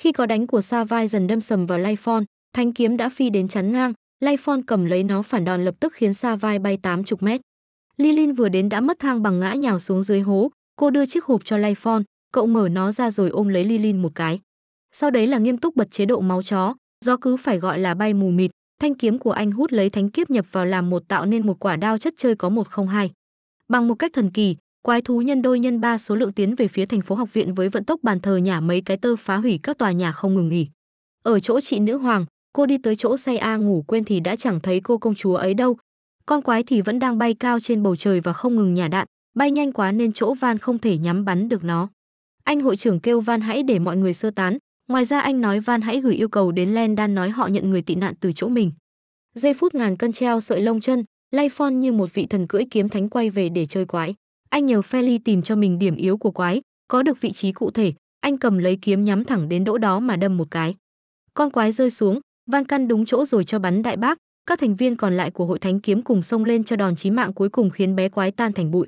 Khi có đánh của Savai dần đâm sầm vào Lifon, thanh kiếm đã phi đến chắn ngang, Lifon cầm lấy nó phản đòn lập tức khiến Savai bay 80 mét. Lilin vừa đến đã mất thang bằng ngã nhào xuống dưới hố, cô đưa chiếc hộp cho Lifon, cậu mở nó ra rồi ôm lấy Lilin một cái. Sau đấy là nghiêm túc bật chế độ máu chó, do cứ phải gọi là bay mù mịt, thanh kiếm của anh hút lấy thánh kiếp nhập vào làm một tạo nên một quả đao chất chơi có một không hai. Bằng một cách thần kỳ, Quái thú nhân đôi nhân ba số lượng tiến về phía thành phố học viện với vận tốc bàn thờ nhả mấy cái tơ phá hủy các tòa nhà không ngừng nghỉ. Ở chỗ chị nữ hoàng, cô đi tới chỗ say A ngủ quên thì đã chẳng thấy cô công chúa ấy đâu. Con quái thì vẫn đang bay cao trên bầu trời và không ngừng nhả đạn, bay nhanh quá nên chỗ Van không thể nhắm bắn được nó. Anh hội trưởng kêu Van hãy để mọi người sơ tán, ngoài ra anh nói Van hãy gửi yêu cầu đến len Lendan nói họ nhận người tị nạn từ chỗ mình. Giây phút ngàn cân treo sợi lông chân, Lay Phon như một vị thần cưỡi kiếm thánh quay về để chơi quái anh nhờ Feli tìm cho mình điểm yếu của quái, có được vị trí cụ thể, anh cầm lấy kiếm nhắm thẳng đến đỗ đó mà đâm một cái. Con quái rơi xuống, Van căn đúng chỗ rồi cho bắn đại bác, các thành viên còn lại của hội thánh kiếm cùng xông lên cho đòn chí mạng cuối cùng khiến bé quái tan thành bụi.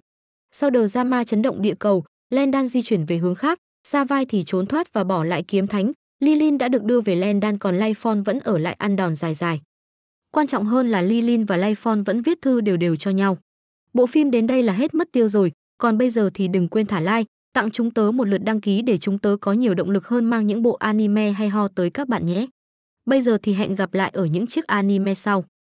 Sau đờ ra ma chấn động địa cầu, Lendan di chuyển về hướng khác, Sa vai thì trốn thoát và bỏ lại kiếm thánh, Lilin đã được đưa về Lendan còn Lifon vẫn ở lại ăn đòn dài dài. Quan trọng hơn là Lilin và Lifon vẫn viết thư đều đều cho nhau. Bộ phim đến đây là hết mất tiêu rồi, còn bây giờ thì đừng quên thả like, tặng chúng tớ một lượt đăng ký để chúng tớ có nhiều động lực hơn mang những bộ anime hay ho tới các bạn nhé. Bây giờ thì hẹn gặp lại ở những chiếc anime sau.